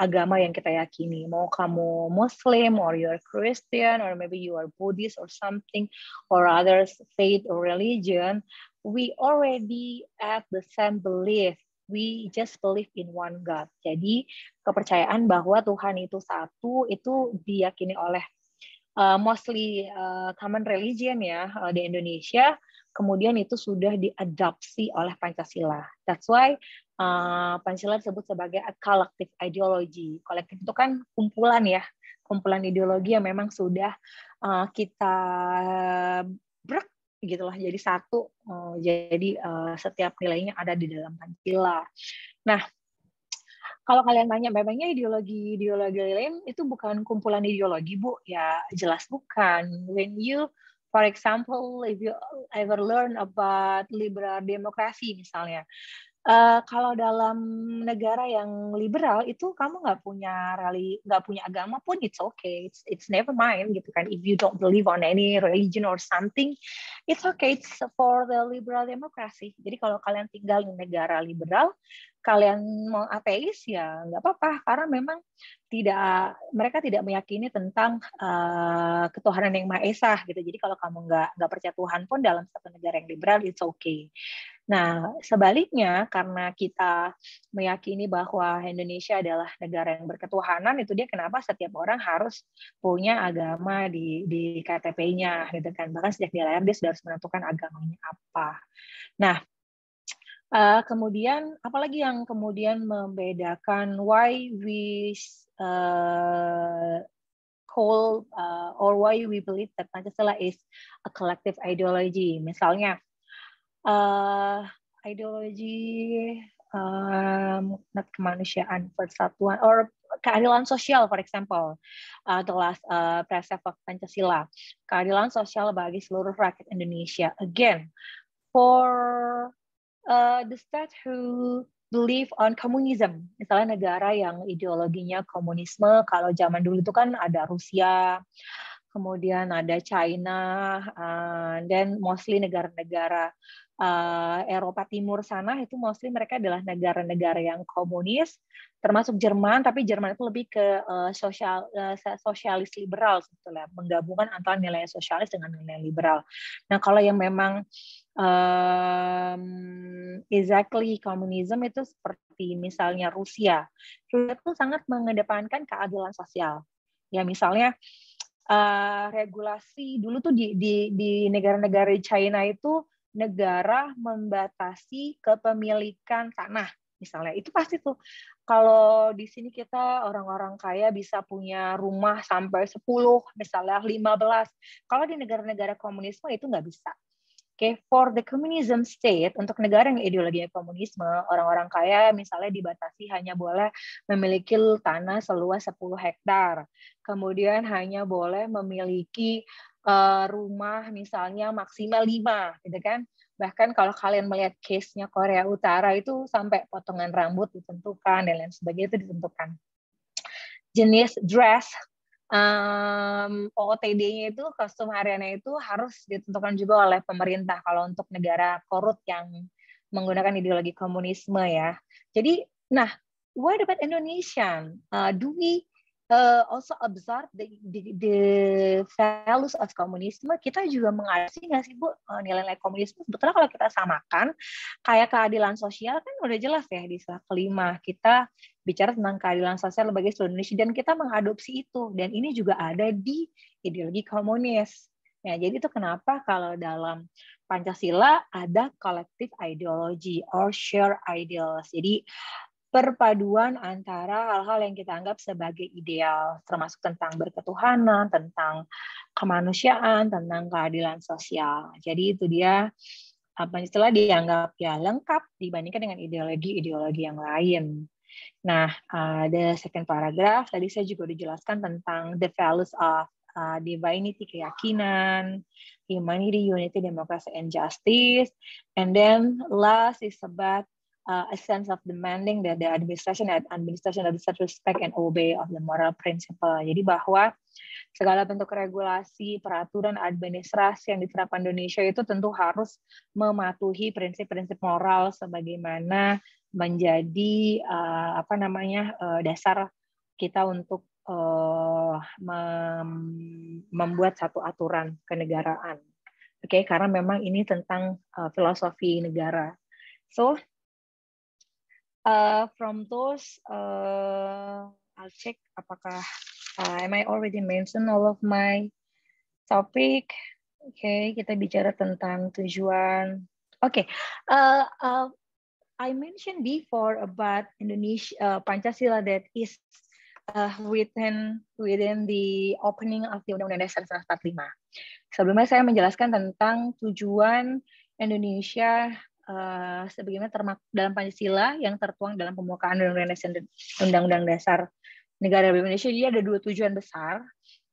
Speaker 3: agama yang kita yakini. Mau kamu Muslim or you are Christian or maybe you are Buddhist or something or others faith or religion, we already have the same belief. We just believe in one God. Jadi kepercayaan bahwa Tuhan itu satu itu diyakini oleh uh, mostly uh, common religion ya uh, di Indonesia kemudian itu sudah diadopsi oleh Pancasila. That's why uh, Pancasila disebut sebagai a collective ideology. Kolektif itu kan kumpulan ya, kumpulan ideologi yang memang sudah eh, kita brek gitulah. jadi satu eh, jadi setiap nilainya ada di dalam Pancasila. Nah, kalau kalian tanya memangnya ideologi ideologi lain itu bukan kumpulan ideologi bu ya jelas bukan when you for example if you ever learn about liberal demokrasi misalnya Uh, kalau dalam negara yang liberal itu kamu nggak punya rally nggak punya agama pun it's okay it's it's never mind gitu kan if you don't believe on any religion or something it's okay it's for the liberal democracy jadi kalau kalian tinggal di negara liberal kalian mau ateis ya nggak apa-apa karena memang tidak mereka tidak meyakini tentang uh, ketuhanan yang maha esa gitu jadi kalau kamu nggak nggak percaya Tuhan pun dalam satu negara yang liberal it's okay Nah, sebaliknya karena kita meyakini bahwa Indonesia adalah negara yang berketuhanan, itu dia kenapa setiap orang harus punya agama di di KTP-nya gitu kan. Bahkan sejak dia lahir dia sudah harus menentukan agamanya apa. Nah, Uh, kemudian apalagi yang kemudian membedakan why we uh, call uh, or why we believe that Pancasila is a collective ideology. Misalnya uh, ideologi um, kemanusiaan persatuan or keadilan sosial for example uh, the last uh, precept of Pancasila keadilan sosial bagi seluruh rakyat Indonesia again for uh, the state who believe on communism. Misalnya negara yang ideologinya komunisme, kalau zaman dulu itu kan ada Rusia, kemudian ada China, uh, dan mostly negara-negara uh, Eropa Timur sana itu mostly mereka adalah negara-negara yang komunis, termasuk Jerman, tapi Jerman itu lebih ke uh, sosial uh, sosialis liberal sebetulnya, menggabungkan antara nilai sosialis dengan nilai liberal. Nah, kalau yang memang um, exactly komunisme itu seperti misalnya Rusia. Rusia itu sangat mengedepankan keadilan sosial. Ya, misalnya Uh, regulasi dulu tuh di di di negara-negara China itu negara membatasi kepemilikan tanah misalnya itu pasti tuh kalau di sini kita orang-orang kaya bisa punya rumah sampai 10 misalnya 15 kalau di negara-negara komunisme itu nggak bisa Oke, okay, for the communism state, untuk negara yang ideologinya komunisme, orang-orang kaya misalnya dibatasi hanya boleh memiliki tanah seluas 10 hektar. Kemudian hanya boleh memiliki uh, rumah misalnya maksimal lima, gitu kan. Bahkan kalau kalian melihat case-nya Korea Utara itu sampai potongan rambut ditentukan dan lain sebagainya itu ditentukan. Jenis dress um, OOTD-nya itu kostum hariannya itu harus ditentukan juga oleh pemerintah kalau untuk negara korut yang menggunakan ideologi komunisme ya. Jadi, nah, what about Indonesia? Uh, eh, do we uh, also absorb the, the, the values of komunisme, kita juga mengasih nggak sih Bu eh, nilai-nilai komunisme? Sebetulnya kalau kita samakan, kayak keadilan sosial kan udah jelas ya di sila kelima kita bicara tentang keadilan sosial sebagai seluruh Indonesia dan kita mengadopsi itu dan ini juga ada di ideologi komunis. Ya, jadi itu kenapa kalau dalam Pancasila ada collective ideology or share ideals. Jadi perpaduan antara hal-hal yang kita anggap sebagai ideal, termasuk tentang berketuhanan, tentang kemanusiaan, tentang keadilan sosial. Jadi itu dia apa setelah dianggap ya lengkap dibandingkan dengan ideologi-ideologi yang lain. Nah, uh, second paragraph tadi saya juga dijelaskan tentang the values of uh, divinity keyakinan, humanity, unity, democracy, and justice. And then last is about uh, a sense of demanding that the administration that administration that respect and obey of the moral principle. Jadi bahwa segala bentuk regulasi, peraturan administrasi yang diterapkan Indonesia itu tentu harus mematuhi prinsip-prinsip moral sebagaimana menjadi uh, apa namanya uh, dasar kita untuk uh, mem membuat satu aturan kenegaraan. Oke, okay, karena memang ini tentang uh, filosofi negara. So, Uh, from those, uh, I'll check apakah uh, am I already mention all of my topic. Oke, okay, kita bicara tentang tujuan. Oke, okay. uh, uh, I mentioned before about Indonesia uh, Pancasila that is uh, written within the opening of the Undang-Undang Dasar 1945. Sebelumnya saya menjelaskan tentang tujuan Indonesia uh, sebagaimana termak dalam Pancasila yang tertuang dalam pembukaan Undang-Undang Dasar Negara Republik Indonesia. Jadi ada dua tujuan besar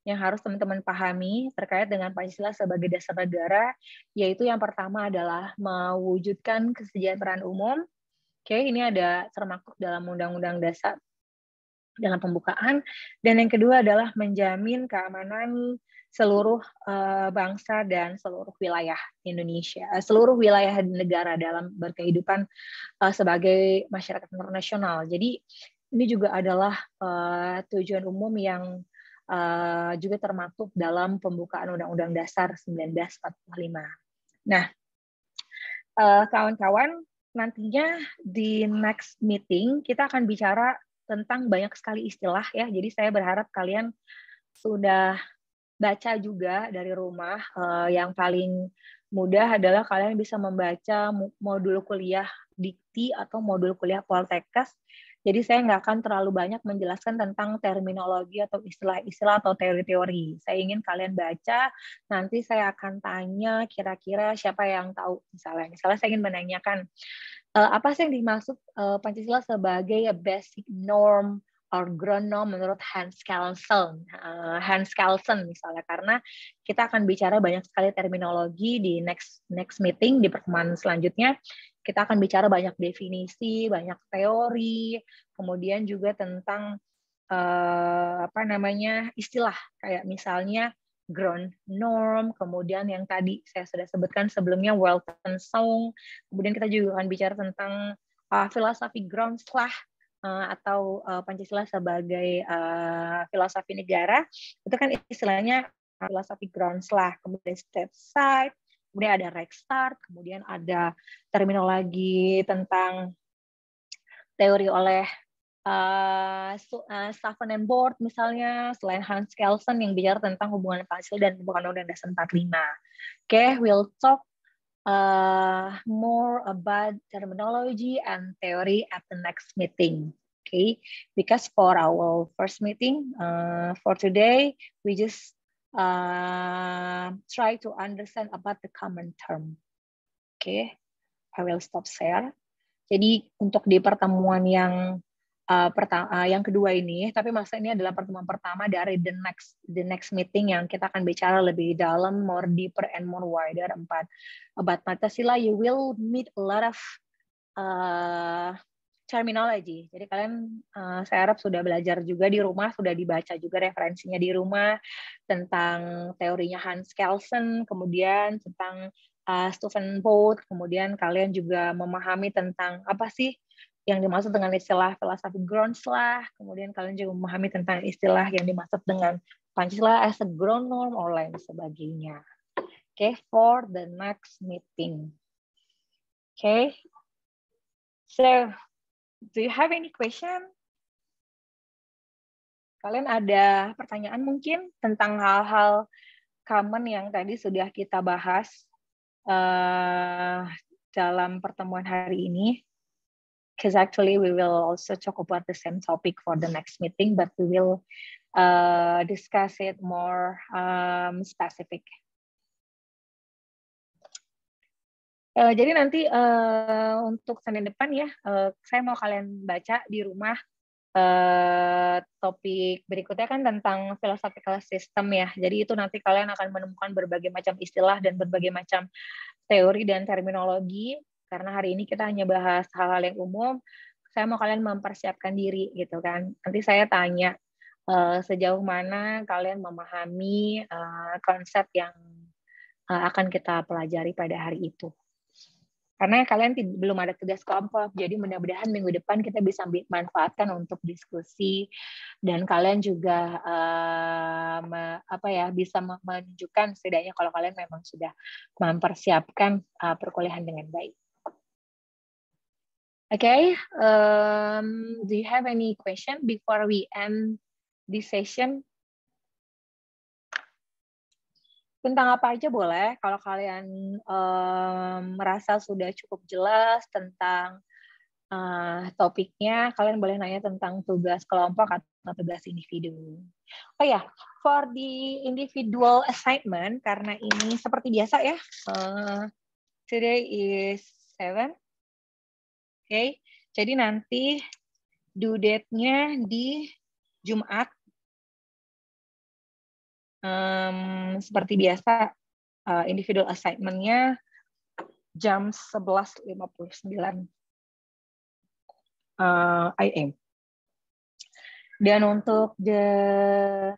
Speaker 3: yang harus teman-teman pahami terkait dengan Pancasila sebagai dasar negara, yaitu yang pertama adalah mewujudkan kesejahteraan umum. Oke, ini ada termasuk dalam Undang-Undang Dasar dalam pembukaan. Dan yang kedua adalah menjamin keamanan seluruh uh, bangsa dan seluruh wilayah Indonesia, uh, seluruh wilayah negara dalam berkehidupan uh, sebagai masyarakat internasional. Jadi ini juga adalah uh, tujuan umum yang uh, juga termaktub dalam pembukaan Undang-Undang Dasar 1945. Nah, kawan kawan-kawan, nantinya di next meeting kita akan bicara tentang banyak sekali istilah ya. Jadi saya berharap kalian sudah baca juga dari rumah. Uh, yang paling mudah adalah kalian bisa membaca modul kuliah dikti atau modul kuliah poltekkes. Jadi saya nggak akan terlalu banyak menjelaskan tentang terminologi atau istilah-istilah atau teori-teori. Saya ingin kalian baca, nanti saya akan tanya kira-kira siapa yang tahu misalnya. Misalnya saya ingin menanyakan, eh, apa sih yang dimaksud eh, Pancasila sebagai basic norm agronom menurut Hans Kelsen, eh, Hans Kelsen misalnya karena kita akan bicara banyak sekali terminologi di next next meeting di pertemuan selanjutnya kita akan bicara banyak definisi, banyak teori, kemudian juga tentang eh, apa namanya istilah kayak misalnya ground norm, kemudian yang tadi saya sudah sebutkan sebelumnya world Song, kemudian kita juga akan bicara tentang uh, filosofi grounds lah Eh, atau uh, Pancasila sebagai uh, filosofi negara itu kan istilahnya filosofi grounds lah kemudian step side kemudian ada restart kemudian ada terminologi tentang teori oleh uh, Staffen and Board misalnya selain Hans Kelsen yang bicara tentang hubungan Pancasila dan hubungan Undang-Undang Dasar 45. Oke, okay, we'll talk uh, more about terminology and theory at the next meeting. Okay, because for our first meeting uh, for today, we just uh, try to understand about the common term. okay. I will stop share. Jadi untuk di pertemuan yang Eh, pertama uh, eh, yang kedua ini tapi masa ini adalah pertemuan pertama dari the next the next meeting yang kita akan bicara lebih dalam more deeper and more wider empat mata sila you will meet a lot of uh, terminology. Jadi kalian uh, saya harap sudah belajar juga di rumah, sudah dibaca juga referensinya di rumah tentang teorinya Hans Kelsen, kemudian tentang uh, Stephen Boat, kemudian kalian juga memahami tentang apa sih yang dimaksud dengan istilah filosofi grounds lah, kemudian kalian juga memahami tentang istilah yang dimaksud dengan Pancasila as a ground norm or lain sebagainya. Oke, okay, for the
Speaker 2: next meeting. Okay. So, do you have any question? Kalian ada
Speaker 3: pertanyaan mungkin tentang hal-hal common yang tadi sudah kita bahas uh, dalam pertemuan hari ini? because actually we will also talk about the same topic for the next meeting, but we will uh,
Speaker 2: discuss it more um, specific. Uh, jadi nanti uh, untuk Senin depan ya, uh, saya mau
Speaker 3: kalian baca di rumah uh, topik berikutnya kan tentang philosophical system ya. Jadi itu nanti kalian akan menemukan berbagai macam istilah dan berbagai macam teori dan terminologi karena hari ini kita hanya bahas hal-hal yang umum saya mau kalian mempersiapkan diri gitu kan nanti saya tanya uh, sejauh mana kalian memahami uh, konsep yang uh, akan kita pelajari pada hari itu karena kalian belum ada tugas kelompok jadi mudah-mudahan minggu depan kita bisa manfaatkan untuk diskusi dan kalian juga apa ya bisa menunjukkan setidaknya kalau kalian memang sudah mempersiapkan uh, perkuliahan dengan baik. Okay, um, do you have any question before we end this session? Tentang apa aja boleh, kalau kalian um, merasa sudah cukup jelas tentang uh, topiknya, kalian boleh nanya tentang tugas kelompok atau tugas individu. Oh ya, yeah. for the individual assignment, karena ini seperti biasa ya, uh,
Speaker 2: today is seven okay? Jadi nanti due date-nya di Jumat. Um, seperti biasa, uh, individual assignment-nya jam 11.59 uh, IM. Dan untuk the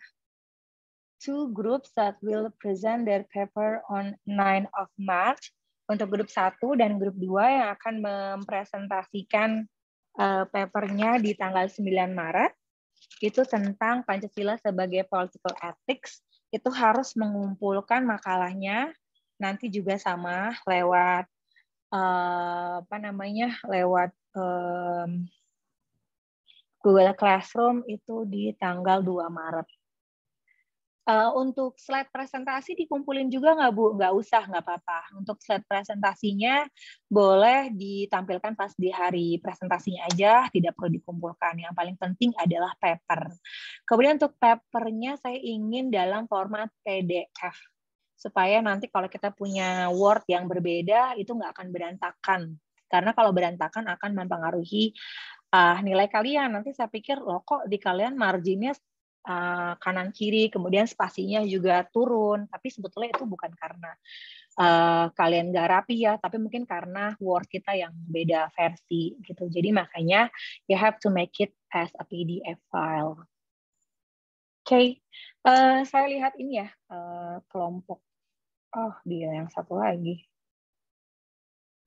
Speaker 3: two groups that will present their paper on 9 of March, untuk grup satu dan grup dua yang akan mempresentasikan uh, papernya di tanggal 9 Maret itu tentang Pancasila sebagai political ethics itu harus mengumpulkan makalahnya nanti juga sama lewat uh, apa namanya lewat um, Google Classroom itu di tanggal 2 Maret Uh, untuk slide presentasi dikumpulin juga nggak Bu? Nggak usah, nggak apa-apa. Untuk slide presentasinya boleh ditampilkan pas di hari presentasinya aja, tidak perlu dikumpulkan. Yang paling penting adalah paper. Kemudian untuk papernya saya ingin dalam format PDF supaya nanti kalau kita punya word yang berbeda itu nggak akan berantakan. Karena kalau berantakan akan mempengaruhi uh, nilai kalian. Nanti saya pikir loh kok di kalian marginnya Eh, kanan kiri, kemudian spasinya juga turun. Tapi sebetulnya itu bukan karena uh, kalian gak rapi ya, tapi mungkin karena word kita yang beda versi gitu. Jadi makanya you have to make it as a PDF file. Oke, okay.
Speaker 2: uh, saya lihat ini ya uh, kelompok. Oh dia yang satu lagi,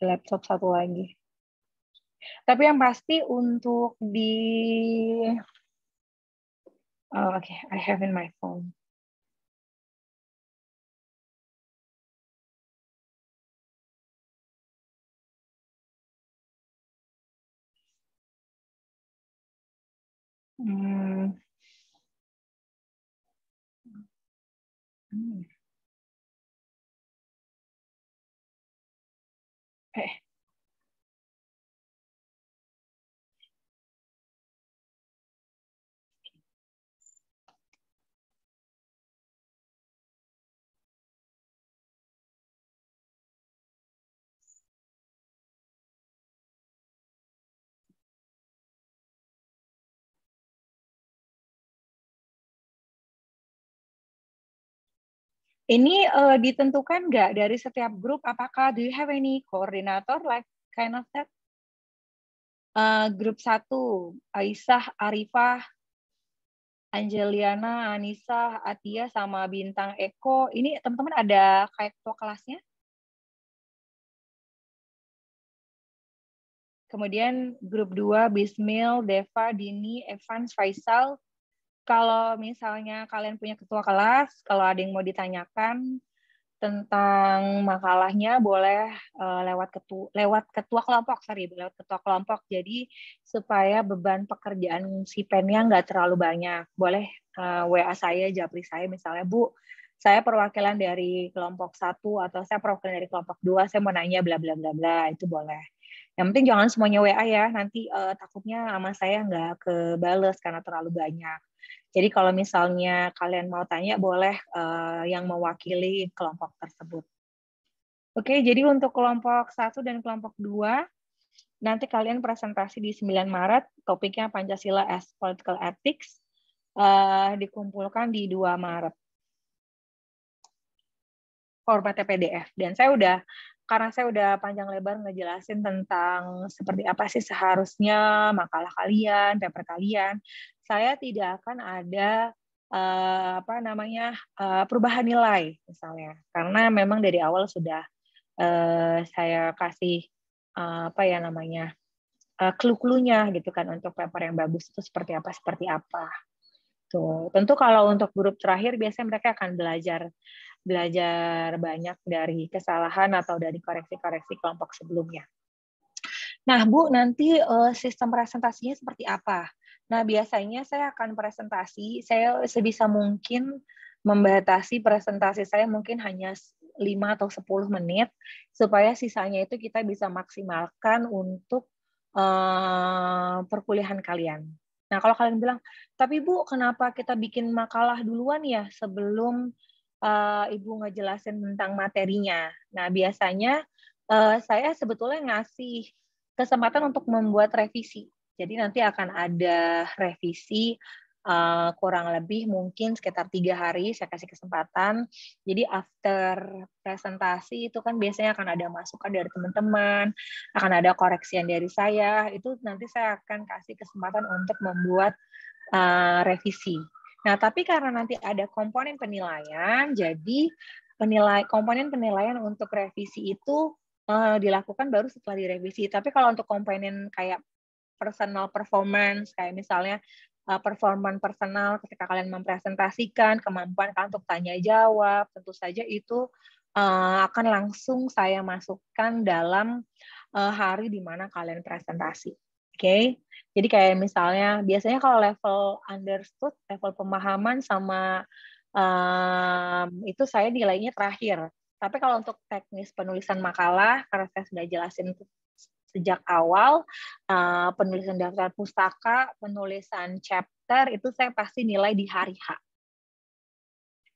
Speaker 2: laptop satu lagi. Tapi yang pasti
Speaker 1: untuk di Oh, okay. I have in my phone. Mm. mm. Okay. Ini uh, ditentukan nggak dari setiap grup?
Speaker 2: Apakah do you have any koordinator like kind of that? Uh, grup
Speaker 3: satu, Aisyah, Arifah, Angeliana, Anissa,
Speaker 2: Atia, sama Bintang Eko. Ini teman-teman ada kayak ketua kelasnya? Kemudian grup dua, Bismil, Deva, Dini, Evans, Faisal, kalau misalnya kalian
Speaker 3: punya ketua kelas, kalau ada yang mau ditanyakan tentang makalahnya boleh eh, lewat ketua lewat ketua kelompok sorry lewat ketua kelompok jadi supaya beban pekerjaan si pennya nggak terlalu banyak boleh eh, wa saya japri saya misalnya bu saya perwakilan dari kelompok satu atau saya perwakilan dari kelompok dua saya mau nanya bla bla bla bla itu boleh yang penting jangan semuanya wa ya nanti uh, takutnya sama saya nggak kebales karena terlalu banyak jadi kalau misalnya kalian mau tanya boleh uh, yang mewakili kelompok tersebut. Oke, jadi untuk kelompok satu dan kelompok dua nanti kalian presentasi di 9 Maret, topiknya Pancasila as Political Ethics, uh, dikumpulkan di 2 Maret. Formatnya PDF. Dan saya udah karena saya udah panjang lebar ngejelasin tentang seperti apa sih seharusnya makalah kalian, paper kalian, saya tidak akan ada eh, apa namanya eh, perubahan nilai misalnya, karena memang dari awal sudah eh, saya kasih apa ya namanya uh, clue-cluenya gitu kan untuk paper yang bagus itu seperti apa seperti apa gitu. Tentu kalau untuk grup terakhir biasanya mereka akan belajar belajar banyak dari kesalahan atau dari koreksi-koreksi kelompok sebelumnya. Nah, Bu, nanti uh, sistem presentasinya seperti apa? Nah, biasanya saya akan presentasi, saya sebisa mungkin membatasi presentasi saya mungkin hanya 5 atau 10 menit supaya sisanya itu kita bisa maksimalkan untuk uh, perkuliahan kalian. Nah, kalau kalian bilang, tapi Bu, kenapa kita bikin makalah duluan ya sebelum uh, Ibu ngejelasin tentang materinya? Nah, biasanya uh, saya sebetulnya ngasih kesempatan untuk membuat revisi. Jadi nanti akan ada revisi Eh, kurang lebih mungkin sekitar tiga hari saya kasih kesempatan. Jadi after presentasi itu kan biasanya akan ada masukan dari teman-teman, akan ada koreksian dari saya. Itu nanti saya akan kasih kesempatan untuk membuat eh, revisi. Nah, tapi karena nanti ada komponen penilaian, jadi penilai komponen penilaian untuk revisi itu uh, dilakukan baru setelah direvisi. Tapi kalau untuk komponen kayak personal performance kayak misalnya uh, performan personal ketika kalian mempresentasikan, kemampuan kalian untuk tanya jawab, tentu saja itu uh, akan langsung saya masukkan dalam uh, hari di mana kalian presentasi. Oke. Okay? Jadi kayak misalnya biasanya kalau level understood, level pemahaman sama um, itu saya nilainya terakhir. Tapi kalau untuk teknis penulisan makalah, karena saya sudah jelasin sejak awal uh, penulisan daftar pustaka, penulisan chapter itu saya pasti nilai di hari H.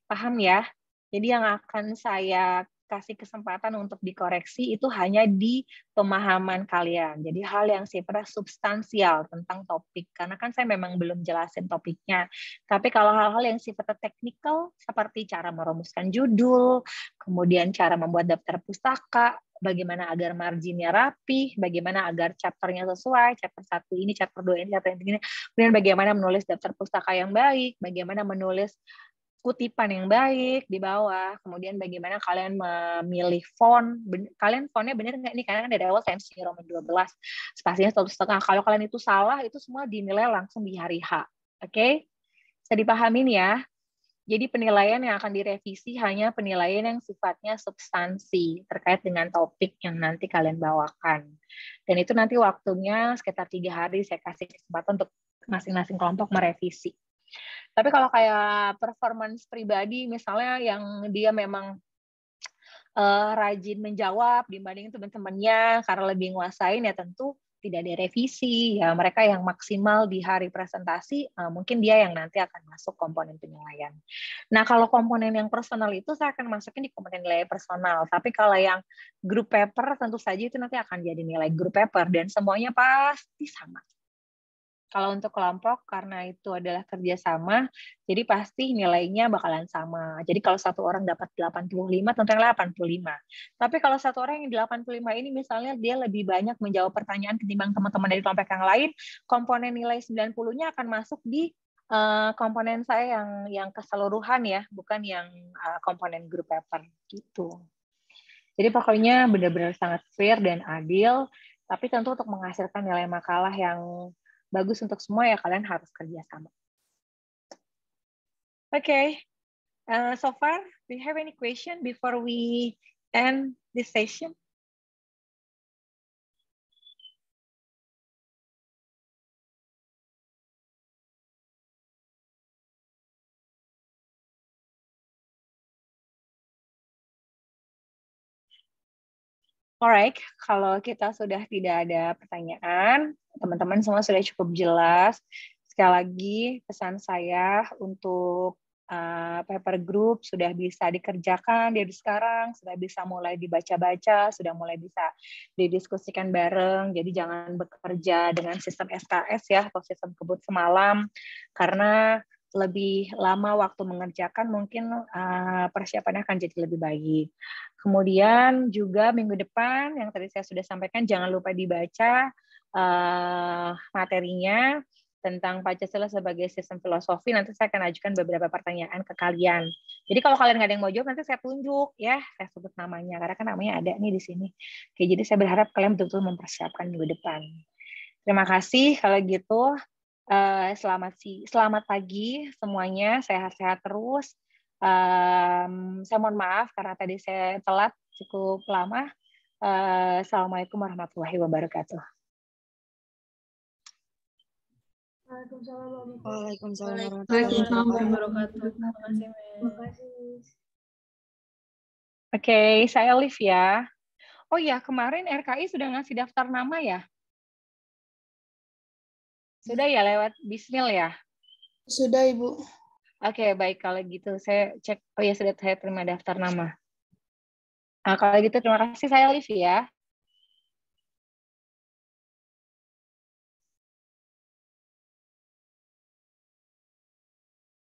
Speaker 3: Paham ya? Jadi yang akan saya kasih kesempatan untuk dikoreksi itu hanya di pemahaman kalian. Jadi hal yang sifatnya substansial tentang topik. Karena kan saya memang belum jelasin topiknya. Tapi kalau hal-hal yang sifatnya teknikal seperti cara merumuskan judul, kemudian cara membuat daftar pustaka, bagaimana agar marginnya rapi, bagaimana agar chapternya sesuai, chapter satu ini, chapter dua ini, chapter ini, kemudian bagaimana menulis daftar pustaka yang baik, bagaimana menulis kutipan yang baik di bawah, kemudian bagaimana kalian memilih font, kalian fontnya benar nggak ini karena kan dari awal Times New Roman 12, spasinya satu setengah, kalau kalian itu salah, itu semua dinilai langsung di hari H, oke? Okay? Bisa dipahamin ya? Jadi penilaian yang akan direvisi hanya penilaian yang sifatnya substansi terkait dengan topik yang nanti kalian bawakan. Dan itu nanti waktunya sekitar tiga hari saya kasih kesempatan untuk masing-masing kelompok merevisi. Tapi kalau kayak performance pribadi misalnya yang dia memang uh, rajin menjawab dibanding teman-temannya karena lebih nguasain ya tentu tidak ada revisi ya mereka yang maksimal di hari presentasi eh, mungkin dia yang nanti akan masuk komponen penilaian. Nah kalau komponen yang personal itu saya akan masukin di komponen nilai personal, tapi kalau yang group paper tentu saja itu nanti akan jadi nilai group paper dan semuanya pasti sama kalau untuk kelompok karena itu adalah kerjasama, jadi pasti nilainya bakalan sama. Jadi kalau satu orang dapat 85, tentunya 85. Tapi kalau satu orang yang 85 ini misalnya dia lebih banyak menjawab pertanyaan ketimbang teman-teman dari kelompok yang lain, komponen nilai 90-nya akan masuk di uh, komponen saya yang yang keseluruhan ya, bukan yang uh, komponen grup paper gitu. Jadi pokoknya benar-benar sangat fair dan adil, tapi tentu untuk menghasilkan nilai makalah yang bagus untuk semua ya kalian harus kerja sama.
Speaker 2: Oke, okay. uh, eh, so far, do you have any question before we end this session? Alright, kalau kita sudah tidak ada pertanyaan,
Speaker 1: teman-teman semua sudah
Speaker 3: cukup jelas. Sekali lagi pesan saya untuk uh, paper group sudah bisa dikerjakan dari sekarang, sudah bisa mulai dibaca-baca, sudah mulai bisa didiskusikan bareng. Jadi jangan bekerja dengan sistem SKS ya atau sistem kebut semalam karena lebih lama waktu mengerjakan mungkin uh, persiapannya akan jadi lebih baik. Kemudian juga minggu depan yang tadi saya sudah sampaikan jangan lupa dibaca uh, materinya tentang Pancasila sebagai sistem filosofi. Nanti saya akan ajukan beberapa pertanyaan ke kalian. Jadi kalau kalian nggak ada yang mau jawab, nanti saya tunjuk ya, saya sebut namanya karena kan namanya ada nih di sini. Oke, jadi saya berharap kalian betul-betul mempersiapkan minggu depan. Terima kasih kalau gitu. Eh, selamat si, selamat pagi semuanya. Sehat-sehat terus. Um, saya mohon maaf karena tadi saya telat cukup lama.
Speaker 2: Uh, Assalamualaikum warahmatullahi wabarakatuh. Waalaikumsalam warahmatullahi wabarakatuh. Oke, saya Olive ya. Oh ya, kemarin RKI sudah ngasih daftar nama ya? Sudah
Speaker 3: ya lewat Bismil ya?
Speaker 1: Sudah, Ibu.
Speaker 3: Oke, okay, baik kalau
Speaker 2: gitu saya cek. Oh ya sudah saya terima daftar nama. Nah, kalau gitu terima kasih
Speaker 1: saya Olivia. Ya.